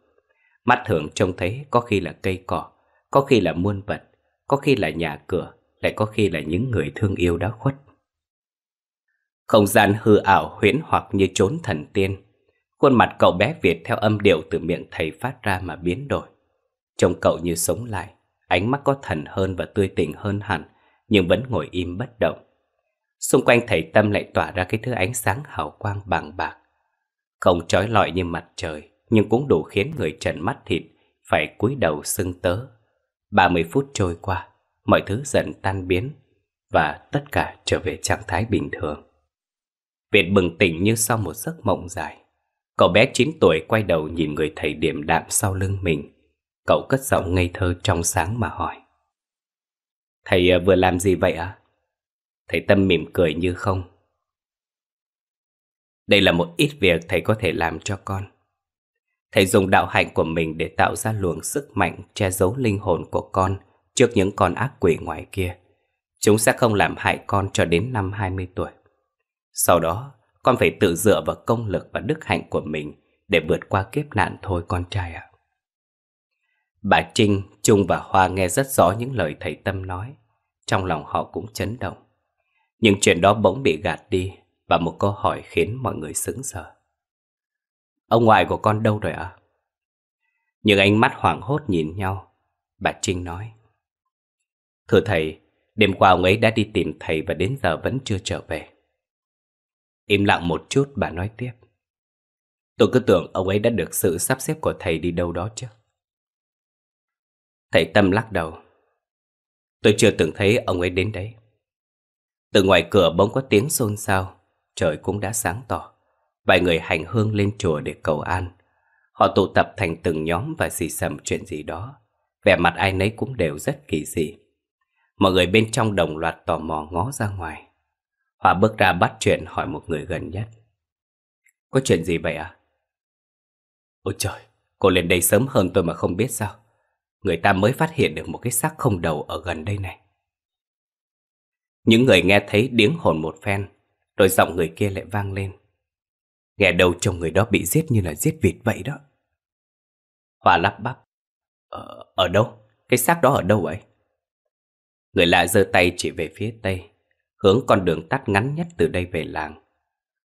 Mắt thường trông thấy có khi là cây cỏ, có khi là muôn vật, có khi là nhà cửa, lại có khi là những người thương yêu đã khuất không gian hư ảo huyễn hoặc như trốn thần tiên. Khuôn mặt cậu bé Việt theo âm điệu từ miệng thầy phát ra mà biến đổi. Trông cậu như sống lại, ánh mắt có thần hơn và tươi tỉnh hơn hẳn, nhưng vẫn ngồi im bất động. Xung quanh thầy Tâm lại tỏa ra cái thứ ánh sáng hào quang bàng bạc. Không trói lọi như mặt trời, nhưng cũng đủ khiến người trần mắt thịt phải cúi đầu sưng tớ. 30 phút trôi qua, mọi thứ dần tan biến và tất cả trở về trạng thái bình thường. Việt bừng tỉnh như sau một giấc mộng dài. Cậu bé 9 tuổi quay đầu nhìn người thầy điểm đạm sau lưng mình. Cậu cất giọng ngây thơ trong sáng mà hỏi. Thầy ờ, vừa làm gì vậy ạ? Thầy Tâm mỉm cười như không. Đây là một ít việc thầy có thể làm cho con. Thầy dùng đạo hạnh của mình để tạo ra luồng sức mạnh che giấu linh hồn của con trước những con ác quỷ ngoài kia. Chúng sẽ không làm hại con cho đến năm 20 tuổi. Sau đó, con phải tự dựa vào công lực và đức hạnh của mình để vượt qua kiếp nạn thôi con trai ạ. À. Bà Trinh, Trung và Hoa nghe rất rõ những lời thầy Tâm nói. Trong lòng họ cũng chấn động. Nhưng chuyện đó bỗng bị gạt đi và một câu hỏi khiến mọi người sững sờ. Ông ngoại của con đâu rồi ạ? Những ánh mắt hoảng hốt nhìn nhau. Bà Trinh nói. Thưa thầy, đêm qua ông ấy đã đi tìm thầy và đến giờ vẫn chưa trở về. Im lặng một chút bà nói tiếp. Tôi cứ tưởng ông ấy đã được sự sắp xếp của thầy đi đâu đó chứ. Thầy Tâm lắc đầu. Tôi chưa từng thấy ông ấy đến đấy. Từ ngoài cửa bỗng có tiếng xôn xao, trời cũng đã sáng tỏ. Vài người hành hương lên chùa để cầu an. Họ tụ tập thành từng nhóm và xì xầm chuyện gì đó. Vẻ mặt ai nấy cũng đều rất kỳ dị. Mọi người bên trong đồng loạt tò mò ngó ra ngoài. Hòa bước ra bắt chuyện hỏi một người gần nhất. Có chuyện gì vậy à? Ôi trời, cô lên đây sớm hơn tôi mà không biết sao. Người ta mới phát hiện được một cái xác không đầu ở gần đây này. Những người nghe thấy điếng hồn một phen, rồi giọng người kia lại vang lên. Nghe đầu chồng người đó bị giết như là giết vịt vậy đó. Hòa lắp bắp. Ở, ờ, ở đâu? Cái xác đó ở đâu vậy? Người lạ giơ tay chỉ về phía tây hướng con đường tắt ngắn nhất từ đây về làng.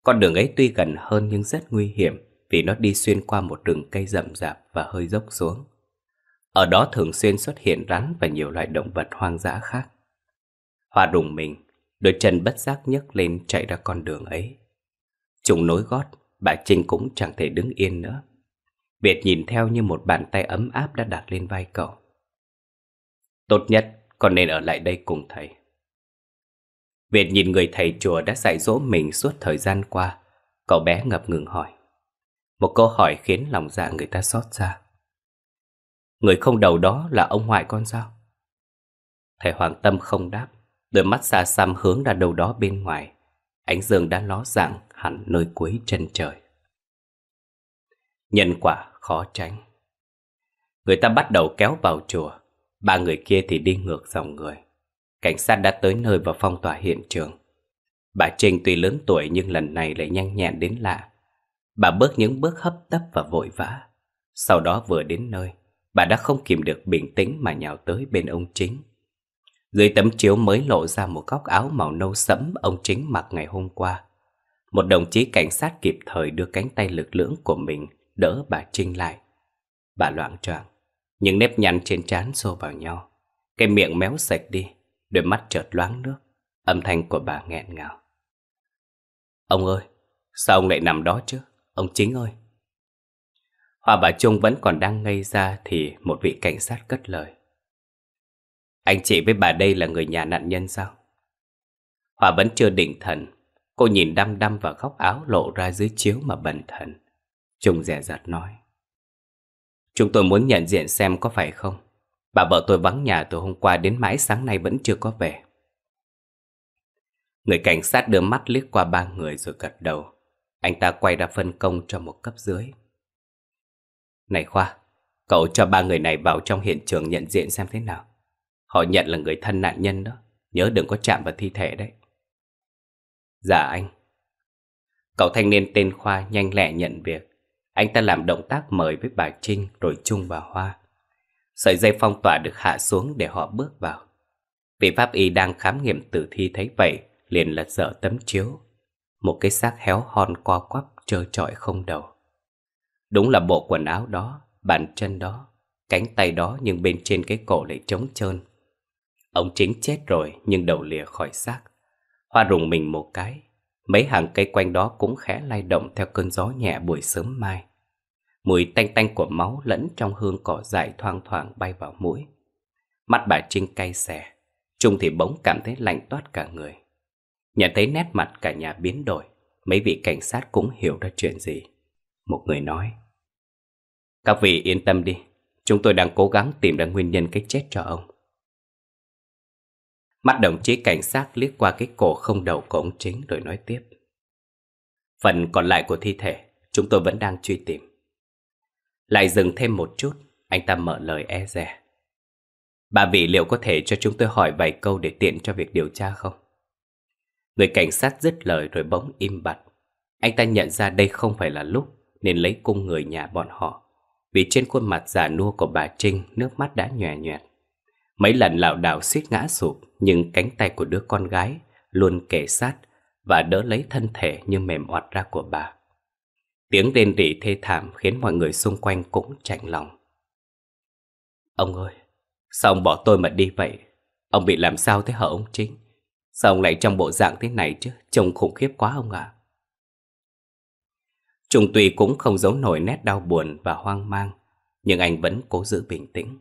Con đường ấy tuy gần hơn nhưng rất nguy hiểm vì nó đi xuyên qua một rừng cây rậm rạp và hơi dốc xuống. Ở đó thường xuyên xuất hiện rắn và nhiều loại động vật hoang dã khác. Hoa đùng mình, đôi chân bất giác nhấc lên chạy ra con đường ấy. Trùng nối gót, bà Trinh cũng chẳng thể đứng yên nữa. Việt nhìn theo như một bàn tay ấm áp đã đặt lên vai cậu. Tốt nhất, con nên ở lại đây cùng thầy. Việt nhìn người thầy chùa đã dạy dỗ mình suốt thời gian qua, cậu bé ngập ngừng hỏi. Một câu hỏi khiến lòng dạ người ta xót ra. Người không đầu đó là ông ngoại con sao? Thầy Hoàng Tâm không đáp, đôi mắt xa xăm hướng ra đâu đó bên ngoài. Ánh dương đã ló dạng hẳn nơi cuối chân trời. Nhân quả khó tránh. Người ta bắt đầu kéo vào chùa, ba người kia thì đi ngược dòng người cảnh sát đã tới nơi và phong tỏa hiện trường. Bà Trinh tuy lớn tuổi nhưng lần này lại nhanh nhẹn đến lạ. Bà bước những bước hấp tấp và vội vã. Sau đó vừa đến nơi, bà đã không kìm được bình tĩnh mà nhào tới bên ông chính. Dưới tấm chiếu mới lộ ra một góc áo màu nâu sẫm ông chính mặc ngày hôm qua. Một đồng chí cảnh sát kịp thời đưa cánh tay lực lưỡng của mình đỡ bà Trinh lại. Bà loạn choạng, những nếp nhăn trên trán xô vào nhau, cái miệng méo sạch đi, đôi mắt chợt loáng nước, âm thanh của bà nghẹn ngào. Ông ơi, sao ông lại nằm đó chứ? Ông chính ơi! Hòa bà Trung vẫn còn đang ngây ra thì một vị cảnh sát cất lời. Anh chị với bà đây là người nhà nạn nhân sao? Hòa vẫn chưa định thần, cô nhìn đăm đăm vào góc áo lộ ra dưới chiếu mà bần thần. Trung dè dặt nói. Chúng tôi muốn nhận diện xem có phải không? Bà vợ tôi vắng nhà từ hôm qua đến mãi sáng nay vẫn chưa có về. Người cảnh sát đưa mắt liếc qua ba người rồi gật đầu. Anh ta quay ra phân công cho một cấp dưới. Này Khoa, cậu cho ba người này vào trong hiện trường nhận diện xem thế nào. Họ nhận là người thân nạn nhân đó, nhớ đừng có chạm vào thi thể đấy. Dạ anh. Cậu thanh niên tên Khoa nhanh lẹ nhận việc. Anh ta làm động tác mời với bà Trinh rồi chung bà Hoa. Sợi dây phong tỏa được hạ xuống để họ bước vào. Vị pháp y đang khám nghiệm tử thi thấy vậy, liền lật dở tấm chiếu. Một cái xác héo hon co quắp trơ trọi không đầu. Đúng là bộ quần áo đó, bàn chân đó, cánh tay đó nhưng bên trên cái cổ lại trống trơn. Ông chính chết rồi nhưng đầu lìa khỏi xác. Hoa rùng mình một cái, mấy hàng cây quanh đó cũng khẽ lay động theo cơn gió nhẹ buổi sớm mai. Mùi tanh tanh của máu lẫn trong hương cỏ dại thoang thoảng bay vào mũi. Mắt bà Trinh cay xè, Trung thì bỗng cảm thấy lạnh toát cả người. Nhận thấy nét mặt cả nhà biến đổi, mấy vị cảnh sát cũng hiểu ra chuyện gì. Một người nói, Các vị yên tâm đi, chúng tôi đang cố gắng tìm ra nguyên nhân cái chết cho ông. Mắt đồng chí cảnh sát liếc qua cái cổ không đầu của ông chính rồi nói tiếp. Phần còn lại của thi thể, chúng tôi vẫn đang truy tìm. Lại dừng thêm một chút, anh ta mở lời e rè. Bà vị liệu có thể cho chúng tôi hỏi vài câu để tiện cho việc điều tra không? Người cảnh sát dứt lời rồi bỗng im bặt. Anh ta nhận ra đây không phải là lúc nên lấy cung người nhà bọn họ. Vì trên khuôn mặt già nua của bà Trinh nước mắt đã nhòe nhòe. Mấy lần lảo đảo suýt ngã sụp nhưng cánh tay của đứa con gái luôn kề sát và đỡ lấy thân thể như mềm oặt ra của bà. Tiếng rên rỉ thê thảm khiến mọi người xung quanh cũng chạnh lòng. Ông ơi, sao ông bỏ tôi mà đi vậy? Ông bị làm sao thế hả ông chính? Sao ông lại trong bộ dạng thế này chứ? Trông khủng khiếp quá ông ạ. À? Trung Tùy cũng không giấu nổi nét đau buồn và hoang mang, nhưng anh vẫn cố giữ bình tĩnh.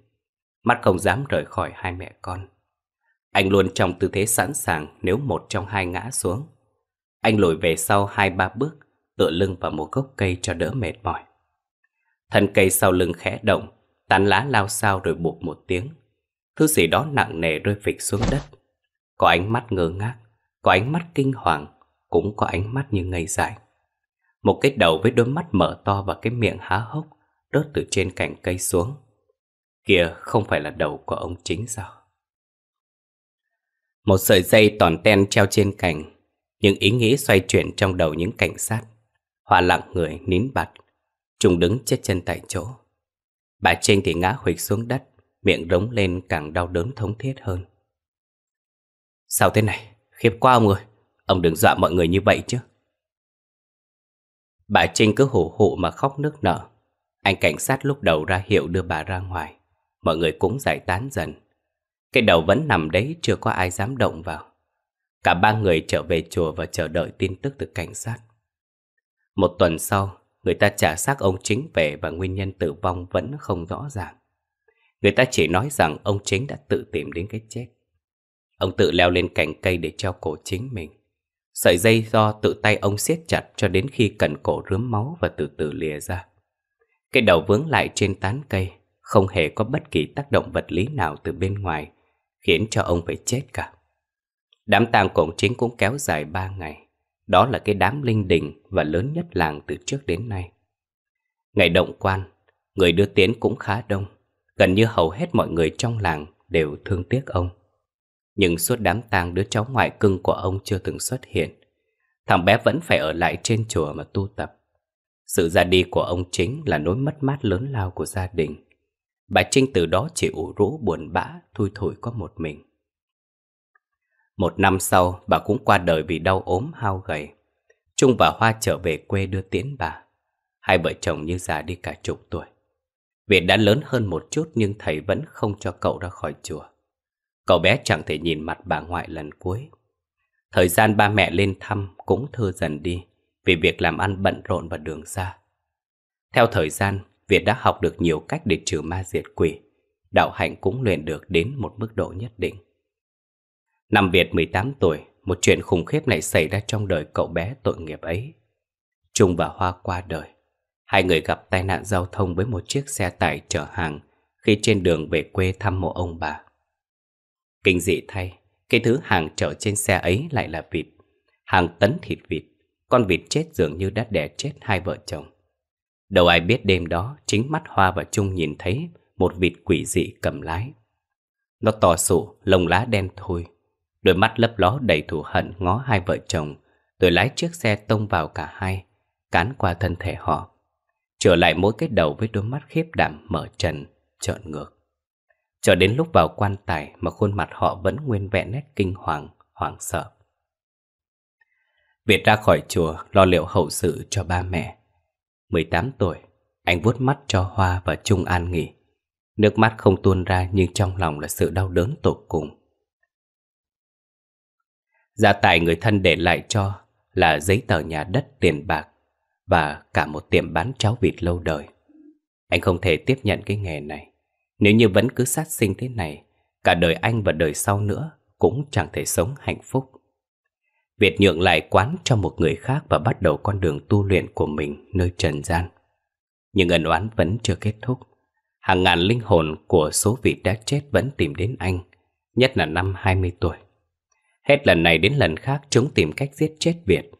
Mắt không dám rời khỏi hai mẹ con. Anh luôn trong tư thế sẵn sàng nếu một trong hai ngã xuống. Anh lùi về sau hai ba bước tựa lưng vào một gốc cây cho đỡ mệt mỏi. Thân cây sau lưng khẽ động, tán lá lao sao rồi buộc một tiếng. Thứ gì đó nặng nề rơi phịch xuống đất. Có ánh mắt ngơ ngác, có ánh mắt kinh hoàng, cũng có ánh mắt như ngây dại. Một cái đầu với đôi mắt mở to và cái miệng há hốc rớt từ trên cành cây xuống. Kìa không phải là đầu của ông chính sao? Một sợi dây toàn ten treo trên cành, những ý nghĩ xoay chuyển trong đầu những cảnh sát. Hòa lặng người nín bặt Trung đứng chết chân tại chỗ Bà Trinh thì ngã khuỵch xuống đất Miệng rống lên càng đau đớn thống thiết hơn Sao thế này? Khiếp quá ông ơi Ông đừng dọa mọi người như vậy chứ Bà Trinh cứ hổ hụ mà khóc nước nở Anh cảnh sát lúc đầu ra hiệu đưa bà ra ngoài Mọi người cũng giải tán dần Cái đầu vẫn nằm đấy chưa có ai dám động vào Cả ba người trở về chùa và chờ đợi tin tức từ cảnh sát một tuần sau, người ta trả xác ông chính về và nguyên nhân tử vong vẫn không rõ ràng. Người ta chỉ nói rằng ông chính đã tự tìm đến cái chết. Ông tự leo lên cành cây để treo cổ chính mình. Sợi dây do tự tay ông siết chặt cho đến khi cần cổ rướm máu và từ từ lìa ra. Cái đầu vướng lại trên tán cây, không hề có bất kỳ tác động vật lý nào từ bên ngoài, khiến cho ông phải chết cả. Đám tang của ông chính cũng kéo dài ba ngày. Đó là cái đám linh đình và lớn nhất làng từ trước đến nay. Ngày động quan, người đưa tiến cũng khá đông. Gần như hầu hết mọi người trong làng đều thương tiếc ông. Nhưng suốt đám tang đứa cháu ngoại cưng của ông chưa từng xuất hiện. Thằng bé vẫn phải ở lại trên chùa mà tu tập. Sự ra đi của ông chính là nỗi mất mát lớn lao của gia đình. Bà Trinh từ đó chỉ ủ rũ buồn bã, thui thủi có một mình. Một năm sau, bà cũng qua đời vì đau ốm hao gầy. Trung và Hoa trở về quê đưa tiễn bà. Hai vợ chồng như già đi cả chục tuổi. Việt đã lớn hơn một chút nhưng thầy vẫn không cho cậu ra khỏi chùa. Cậu bé chẳng thể nhìn mặt bà ngoại lần cuối. Thời gian ba mẹ lên thăm cũng thưa dần đi vì việc làm ăn bận rộn và đường xa. Theo thời gian, Việt đã học được nhiều cách để trừ ma diệt quỷ. Đạo hạnh cũng luyện được đến một mức độ nhất định. Năm Việt 18 tuổi, một chuyện khủng khiếp này xảy ra trong đời cậu bé tội nghiệp ấy. Trung và Hoa qua đời. Hai người gặp tai nạn giao thông với một chiếc xe tải chở hàng khi trên đường về quê thăm mộ ông bà. Kinh dị thay, cái thứ hàng chở trên xe ấy lại là vịt. Hàng tấn thịt vịt, con vịt chết dường như đã đẻ chết hai vợ chồng. Đâu ai biết đêm đó, chính mắt Hoa và Trung nhìn thấy một vịt quỷ dị cầm lái. Nó tỏ sụ, lồng lá đen thui, Đôi mắt lấp ló đầy thù hận ngó hai vợ chồng Rồi lái chiếc xe tông vào cả hai Cán qua thân thể họ Trở lại mỗi cái đầu với đôi mắt khiếp đảm mở trần Trợn ngược Cho đến lúc vào quan tài Mà khuôn mặt họ vẫn nguyên vẹn nét kinh hoàng Hoảng sợ Việt ra khỏi chùa Lo liệu hậu sự cho ba mẹ 18 tuổi Anh vuốt mắt cho Hoa và Trung An nghỉ Nước mắt không tuôn ra nhưng trong lòng là sự đau đớn tột cùng Gia tài người thân để lại cho là giấy tờ nhà đất tiền bạc và cả một tiệm bán cháo vịt lâu đời. Anh không thể tiếp nhận cái nghề này. Nếu như vẫn cứ sát sinh thế này, cả đời anh và đời sau nữa cũng chẳng thể sống hạnh phúc. Việt nhượng lại quán cho một người khác và bắt đầu con đường tu luyện của mình nơi trần gian. Nhưng ân oán vẫn chưa kết thúc. Hàng ngàn linh hồn của số vị đã chết vẫn tìm đến anh, nhất là năm 20 tuổi. Hết lần này đến lần khác chúng tìm cách giết chết Việt.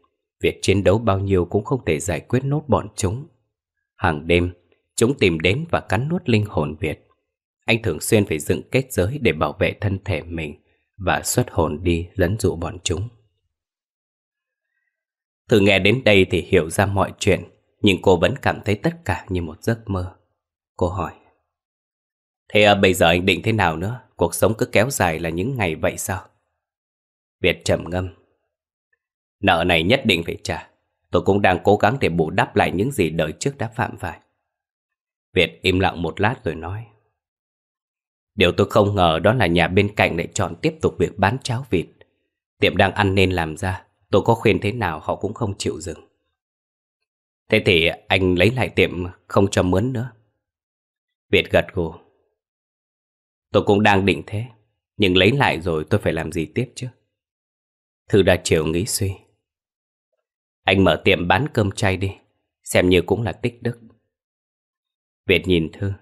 Việc chiến đấu bao nhiêu cũng không thể giải quyết nốt bọn chúng. Hàng đêm, chúng tìm đến và cắn nuốt linh hồn Việt. Anh thường xuyên phải dựng kết giới để bảo vệ thân thể mình và xuất hồn đi lấn dụ bọn chúng. Thử nghe đến đây thì hiểu ra mọi chuyện, nhưng cô vẫn cảm thấy tất cả như một giấc mơ. Cô hỏi, Thế à, bây giờ anh định thế nào nữa? Cuộc sống cứ kéo dài là những ngày vậy sao? Việt trầm ngâm. Nợ này nhất định phải trả. Tôi cũng đang cố gắng để bù đắp lại những gì đời trước đã phạm phải. Việt im lặng một lát rồi nói. Điều tôi không ngờ đó là nhà bên cạnh lại chọn tiếp tục việc bán cháo vịt. Tiệm đang ăn nên làm ra, tôi có khuyên thế nào họ cũng không chịu dừng. Thế thì anh lấy lại tiệm không cho mướn nữa. Việt gật gù. Tôi cũng đang định thế, nhưng lấy lại rồi tôi phải làm gì tiếp chứ? Thư đã chịu nghĩ suy. Anh mở tiệm bán cơm chay đi, xem như cũng là tích đức. Việt nhìn Thư.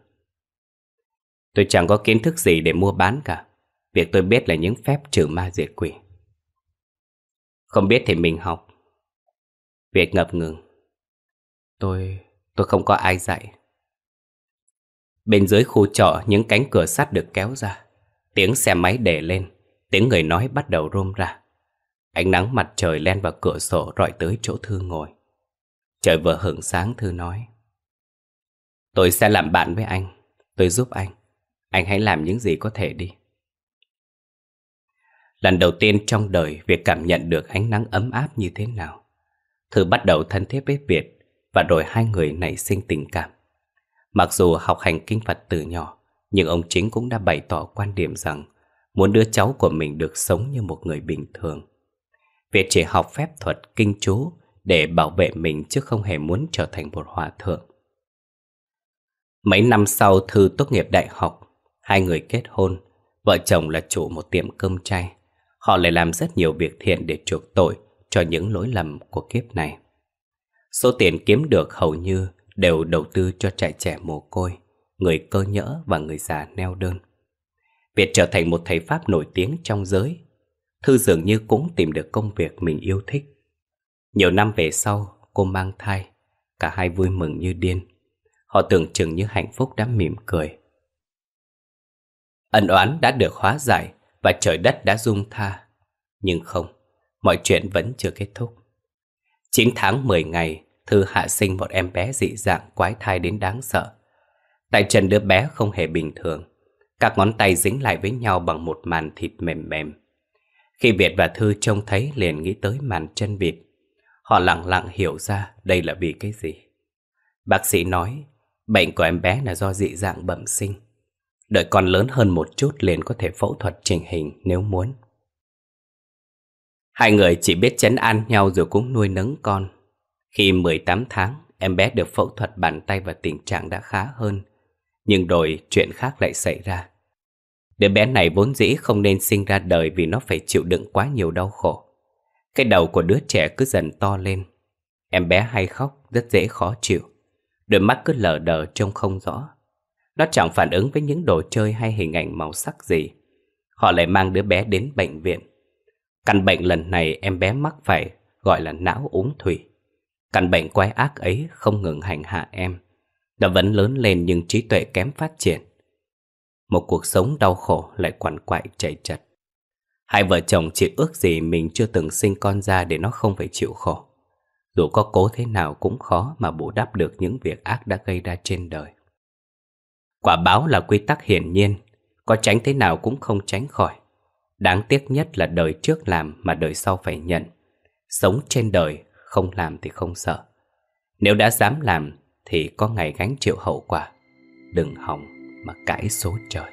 Tôi chẳng có kiến thức gì để mua bán cả. Việc tôi biết là những phép trừ ma diệt quỷ. Không biết thì mình học. Việt ngập ngừng. Tôi... tôi không có ai dạy. Bên dưới khu trọ những cánh cửa sắt được kéo ra. Tiếng xe máy để lên, tiếng người nói bắt đầu rôm ra. Ánh nắng mặt trời len vào cửa sổ rọi tới chỗ Thư ngồi. Trời vừa hưởng sáng Thư nói. Tôi sẽ làm bạn với anh. Tôi giúp anh. Anh hãy làm những gì có thể đi. Lần đầu tiên trong đời việc cảm nhận được ánh nắng ấm áp như thế nào. Thư bắt đầu thân thiết với Việt và rồi hai người nảy sinh tình cảm. Mặc dù học hành kinh Phật từ nhỏ, nhưng ông chính cũng đã bày tỏ quan điểm rằng muốn đứa cháu của mình được sống như một người bình thường. Việt chỉ học phép thuật kinh chú để bảo vệ mình chứ không hề muốn trở thành một hòa thượng. Mấy năm sau Thư tốt nghiệp đại học, hai người kết hôn, vợ chồng là chủ một tiệm cơm chay. Họ lại làm rất nhiều việc thiện để chuộc tội cho những lỗi lầm của kiếp này. Số tiền kiếm được hầu như đều đầu tư cho trại trẻ mồ côi, người cơ nhỡ và người già neo đơn. Việt trở thành một thầy Pháp nổi tiếng trong giới Thư dường như cũng tìm được công việc mình yêu thích. Nhiều năm về sau, cô mang thai, cả hai vui mừng như điên. Họ tưởng chừng như hạnh phúc đã mỉm cười. Ân oán đã được hóa giải và trời đất đã dung tha. Nhưng không, mọi chuyện vẫn chưa kết thúc. 9 tháng 10 ngày, Thư hạ sinh một em bé dị dạng quái thai đến đáng sợ. Tại trần đứa bé không hề bình thường. Các ngón tay dính lại với nhau bằng một màn thịt mềm mềm. Khi Việt và Thư trông thấy liền nghĩ tới màn chân vịt. Họ lặng lặng hiểu ra đây là vì cái gì. Bác sĩ nói, bệnh của em bé là do dị dạng bẩm sinh. Đợi con lớn hơn một chút liền có thể phẫu thuật chỉnh hình nếu muốn. Hai người chỉ biết chấn an nhau rồi cũng nuôi nấng con. Khi 18 tháng, em bé được phẫu thuật bàn tay và tình trạng đã khá hơn. Nhưng rồi chuyện khác lại xảy ra. Đứa bé này vốn dĩ không nên sinh ra đời vì nó phải chịu đựng quá nhiều đau khổ. Cái đầu của đứa trẻ cứ dần to lên. Em bé hay khóc, rất dễ khó chịu. Đôi mắt cứ lờ đờ trông không rõ. Nó chẳng phản ứng với những đồ chơi hay hình ảnh màu sắc gì. Họ lại mang đứa bé đến bệnh viện. Căn bệnh lần này em bé mắc phải gọi là não úng thủy. Căn bệnh quái ác ấy không ngừng hành hạ em. Nó vẫn lớn lên nhưng trí tuệ kém phát triển. Một cuộc sống đau khổ lại quằn quại chảy chật Hai vợ chồng chỉ ước gì mình chưa từng sinh con ra để nó không phải chịu khổ Dù có cố thế nào cũng khó mà bù đắp được những việc ác đã gây ra trên đời Quả báo là quy tắc hiển nhiên Có tránh thế nào cũng không tránh khỏi Đáng tiếc nhất là đời trước làm mà đời sau phải nhận Sống trên đời, không làm thì không sợ Nếu đã dám làm thì có ngày gánh chịu hậu quả Đừng hỏng mà cãi số trời.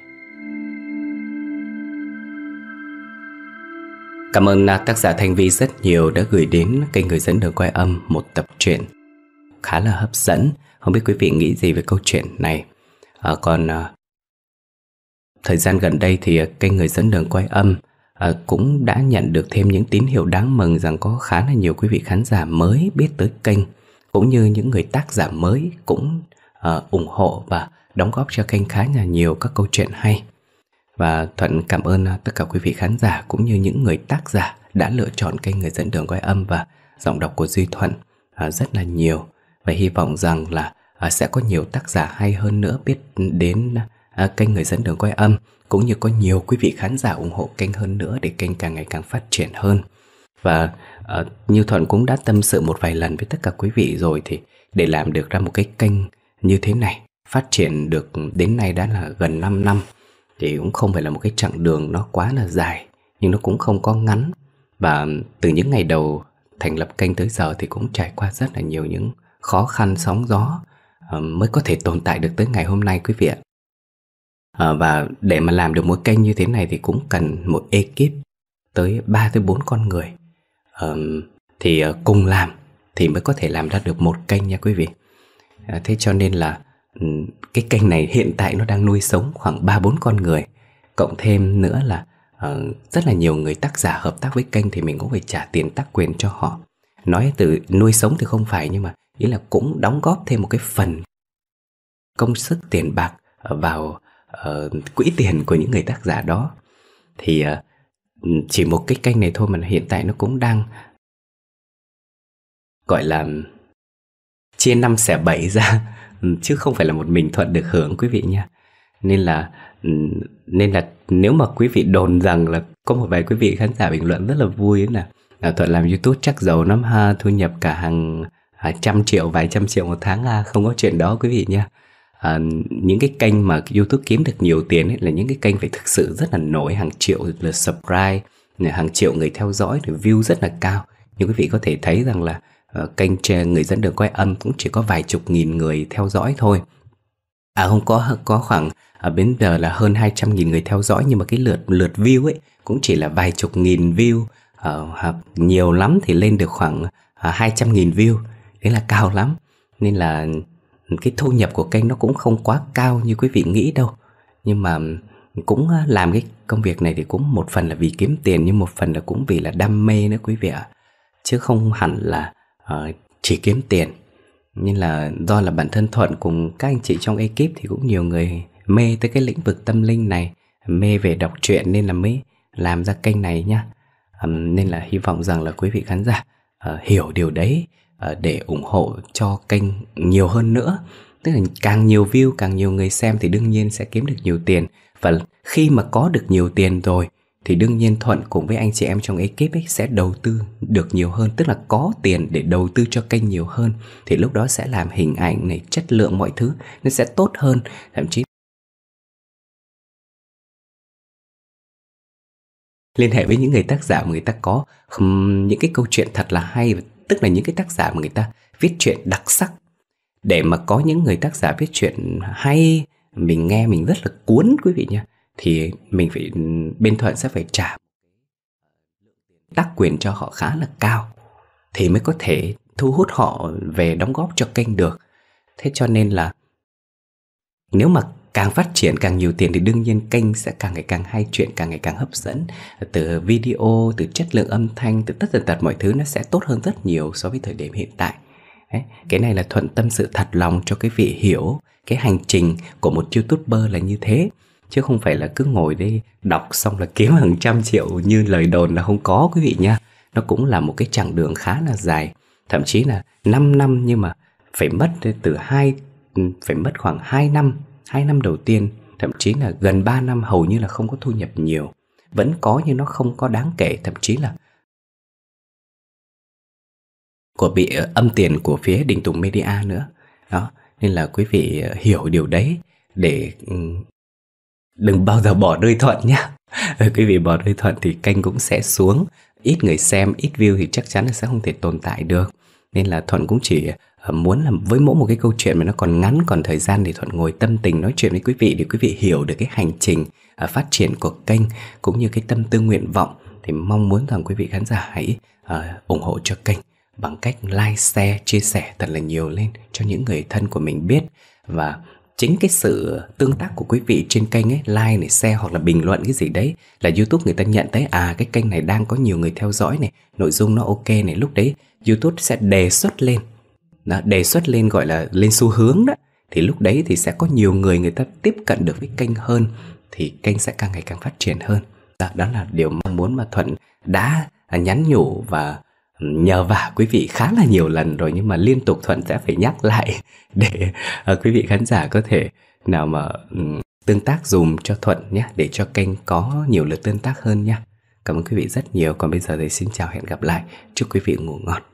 Cảm ơn à, tác giả Thanh Vi rất nhiều đã gửi đến kênh người dẫn đường quay âm một tập truyện khá là hấp dẫn. Không biết quý vị nghĩ gì về câu chuyện này. À, còn à, thời gian gần đây thì à, kênh người dẫn đường quay âm à, cũng đã nhận được thêm những tín hiệu đáng mừng rằng có khá là nhiều quý vị khán giả mới biết tới kênh cũng như những người tác giả mới cũng à, ủng hộ và đóng góp cho kênh khá là nhiều các câu chuyện hay. Và Thuận cảm ơn à, tất cả quý vị khán giả cũng như những người tác giả đã lựa chọn kênh Người dẫn đường quay âm và giọng đọc của Duy Thuận à, rất là nhiều và hy vọng rằng là à, sẽ có nhiều tác giả hay hơn nữa biết đến kênh Người dẫn đường quay âm cũng như có nhiều quý vị khán giả ủng hộ kênh hơn nữa để kênh càng ngày càng phát triển hơn. Và như Thuận cũng đã tâm sự một vài lần với tất cả quý vị rồi thì để làm được ra một cái kênh như thế này phát triển được đến nay đã là gần 5 năm thì cũng không phải là một cái chặng đường nó quá là dài nhưng nó cũng không có ngắn và từ những ngày đầu thành lập kênh tới giờ thì cũng trải qua rất là nhiều những khó khăn sóng gió ờ, mới có thể tồn tại được tới ngày hôm nay quý vị ạ ờ, và để mà làm được một kênh như thế này thì cũng cần một ekip tới 3 tới 4 con người ờ, thì cùng làm thì mới có thể làm ra được một kênh nha quý vị thế cho nên là Ừ, cái kênh này hiện tại nó đang nuôi sống khoảng ba bốn con người cộng thêm nữa là uh, rất là nhiều người tác giả hợp tác với kênh thì mình cũng phải trả tiền tác quyền cho họ nói từ nuôi sống thì không phải nhưng mà ý là cũng đóng góp thêm một cái phần công sức tiền bạc vào uh, quỹ tiền của những người tác giả đó thì uh, chỉ một cái kênh này thôi mà hiện tại nó cũng đang gọi là chia năm xẻ bảy ra chứ không phải là một mình thuận được hưởng quý vị nha nên là nên là nếu mà quý vị đồn rằng là có một vài quý vị khán giả bình luận rất là vui ấy là thuận làm youtube chắc giàu lắm ha thu nhập cả hàng à, trăm triệu vài trăm triệu một tháng à, không có chuyện đó quý vị nha à, những cái kênh mà youtube kiếm được nhiều tiền ấy, là những cái kênh phải thực sự rất là nổi hàng triệu lượt subscribe hàng triệu người theo dõi thì view rất là cao nhưng quý vị có thể thấy rằng là Ờ, kênh người dẫn đường quay âm cũng chỉ có vài chục nghìn người theo dõi thôi À không có có khoảng ở à, bên giờ là hơn 200 nghìn người theo dõi nhưng mà cái lượt lượt view ấy cũng chỉ là vài chục nghìn view ờ, à, nhiều lắm thì lên được khoảng à, 200 nghìn view thế là cao lắm nên là cái thu nhập của kênh nó cũng không quá cao như quý vị nghĩ đâu nhưng mà cũng à, làm cái công việc này thì cũng một phần là vì kiếm tiền nhưng một phần là cũng vì là đam mê nữa quý vị ạ chứ không hẳn là Ờ, chỉ kiếm tiền nhưng là do là bản thân thuận cùng các anh chị trong ekip thì cũng nhiều người mê tới cái lĩnh vực tâm linh này mê về đọc truyện nên là mới làm ra kênh này nhá nên là hy vọng rằng là quý vị khán giả ờ, hiểu điều đấy ờ, để ủng hộ cho kênh nhiều hơn nữa tức là càng nhiều view càng nhiều người xem thì đương nhiên sẽ kiếm được nhiều tiền và khi mà có được nhiều tiền rồi thì đương nhiên Thuận cùng với anh chị em trong ekip ấy sẽ đầu tư được nhiều hơn Tức là có tiền để đầu tư cho kênh nhiều hơn Thì lúc đó sẽ làm hình ảnh này, chất lượng mọi thứ Nó sẽ tốt hơn Thậm chí liên hệ với những người tác giả mà người ta có những cái câu chuyện thật là hay Tức là những cái tác giả mà người ta viết chuyện đặc sắc Để mà có những người tác giả viết chuyện hay Mình nghe mình rất là cuốn quý vị nha thì mình phải bên thuận sẽ phải trả tác quyền cho họ khá là cao thì mới có thể thu hút họ về đóng góp cho kênh được thế cho nên là nếu mà càng phát triển càng nhiều tiền thì đương nhiên kênh sẽ càng ngày càng hay chuyện càng ngày càng hấp dẫn từ video từ chất lượng âm thanh từ tất tần tật mọi thứ nó sẽ tốt hơn rất nhiều so với thời điểm hiện tại cái này là thuận tâm sự thật lòng cho cái vị hiểu cái hành trình của một youtuber là như thế chứ không phải là cứ ngồi đây đọc xong là kiếm hàng trăm triệu như lời đồn là không có quý vị nha. Nó cũng là một cái chặng đường khá là dài, thậm chí là 5 năm nhưng mà phải mất từ hai ừ, phải mất khoảng 2 năm, 2 năm đầu tiên, thậm chí là gần 3 năm hầu như là không có thu nhập nhiều. Vẫn có nhưng nó không có đáng kể, thậm chí là của bị ờ, âm tiền của phía Đình Tùng Media nữa. Đó, nên là quý vị hiểu điều đấy để ừ, đừng bao giờ bỏ rơi thuận nhé ờ, quý vị bỏ rơi thuận thì kênh cũng sẽ xuống ít người xem ít view thì chắc chắn là sẽ không thể tồn tại được nên là thuận cũng chỉ ờ, muốn là với mỗi một cái câu chuyện mà nó còn ngắn còn thời gian thì thuận ngồi tâm tình nói chuyện với quý vị để quý vị hiểu được cái hành trình ờ, phát triển của kênh cũng như cái tâm tư nguyện vọng thì mong muốn rằng quý vị khán giả hãy ủng hộ cho kênh bằng cách like share chia sẻ thật là nhiều lên cho những người thân của mình biết và chính cái sự tương tác của quý vị trên kênh ấy like này share hoặc là bình luận cái gì đấy là youtube người ta nhận thấy à cái kênh này đang có nhiều người theo dõi này nội dung nó ok này lúc đấy youtube sẽ đề xuất lên đó, đề xuất lên gọi là lên xu hướng đó thì lúc đấy thì sẽ có nhiều người người ta tiếp cận được với kênh hơn thì kênh sẽ càng ngày càng phát triển hơn đó, đó là điều mong muốn mà thuận đã nhắn nhủ và nhờ vả quý vị khá là nhiều lần rồi nhưng mà liên tục thuận sẽ phải nhắc lại để uh, quý vị khán giả có thể nào mà um, tương tác dùm cho thuận nhé để cho kênh có nhiều lượt tương tác hơn nha cảm ơn quý vị rất nhiều còn bây giờ thì xin chào hẹn gặp lại chúc quý vị ngủ ngon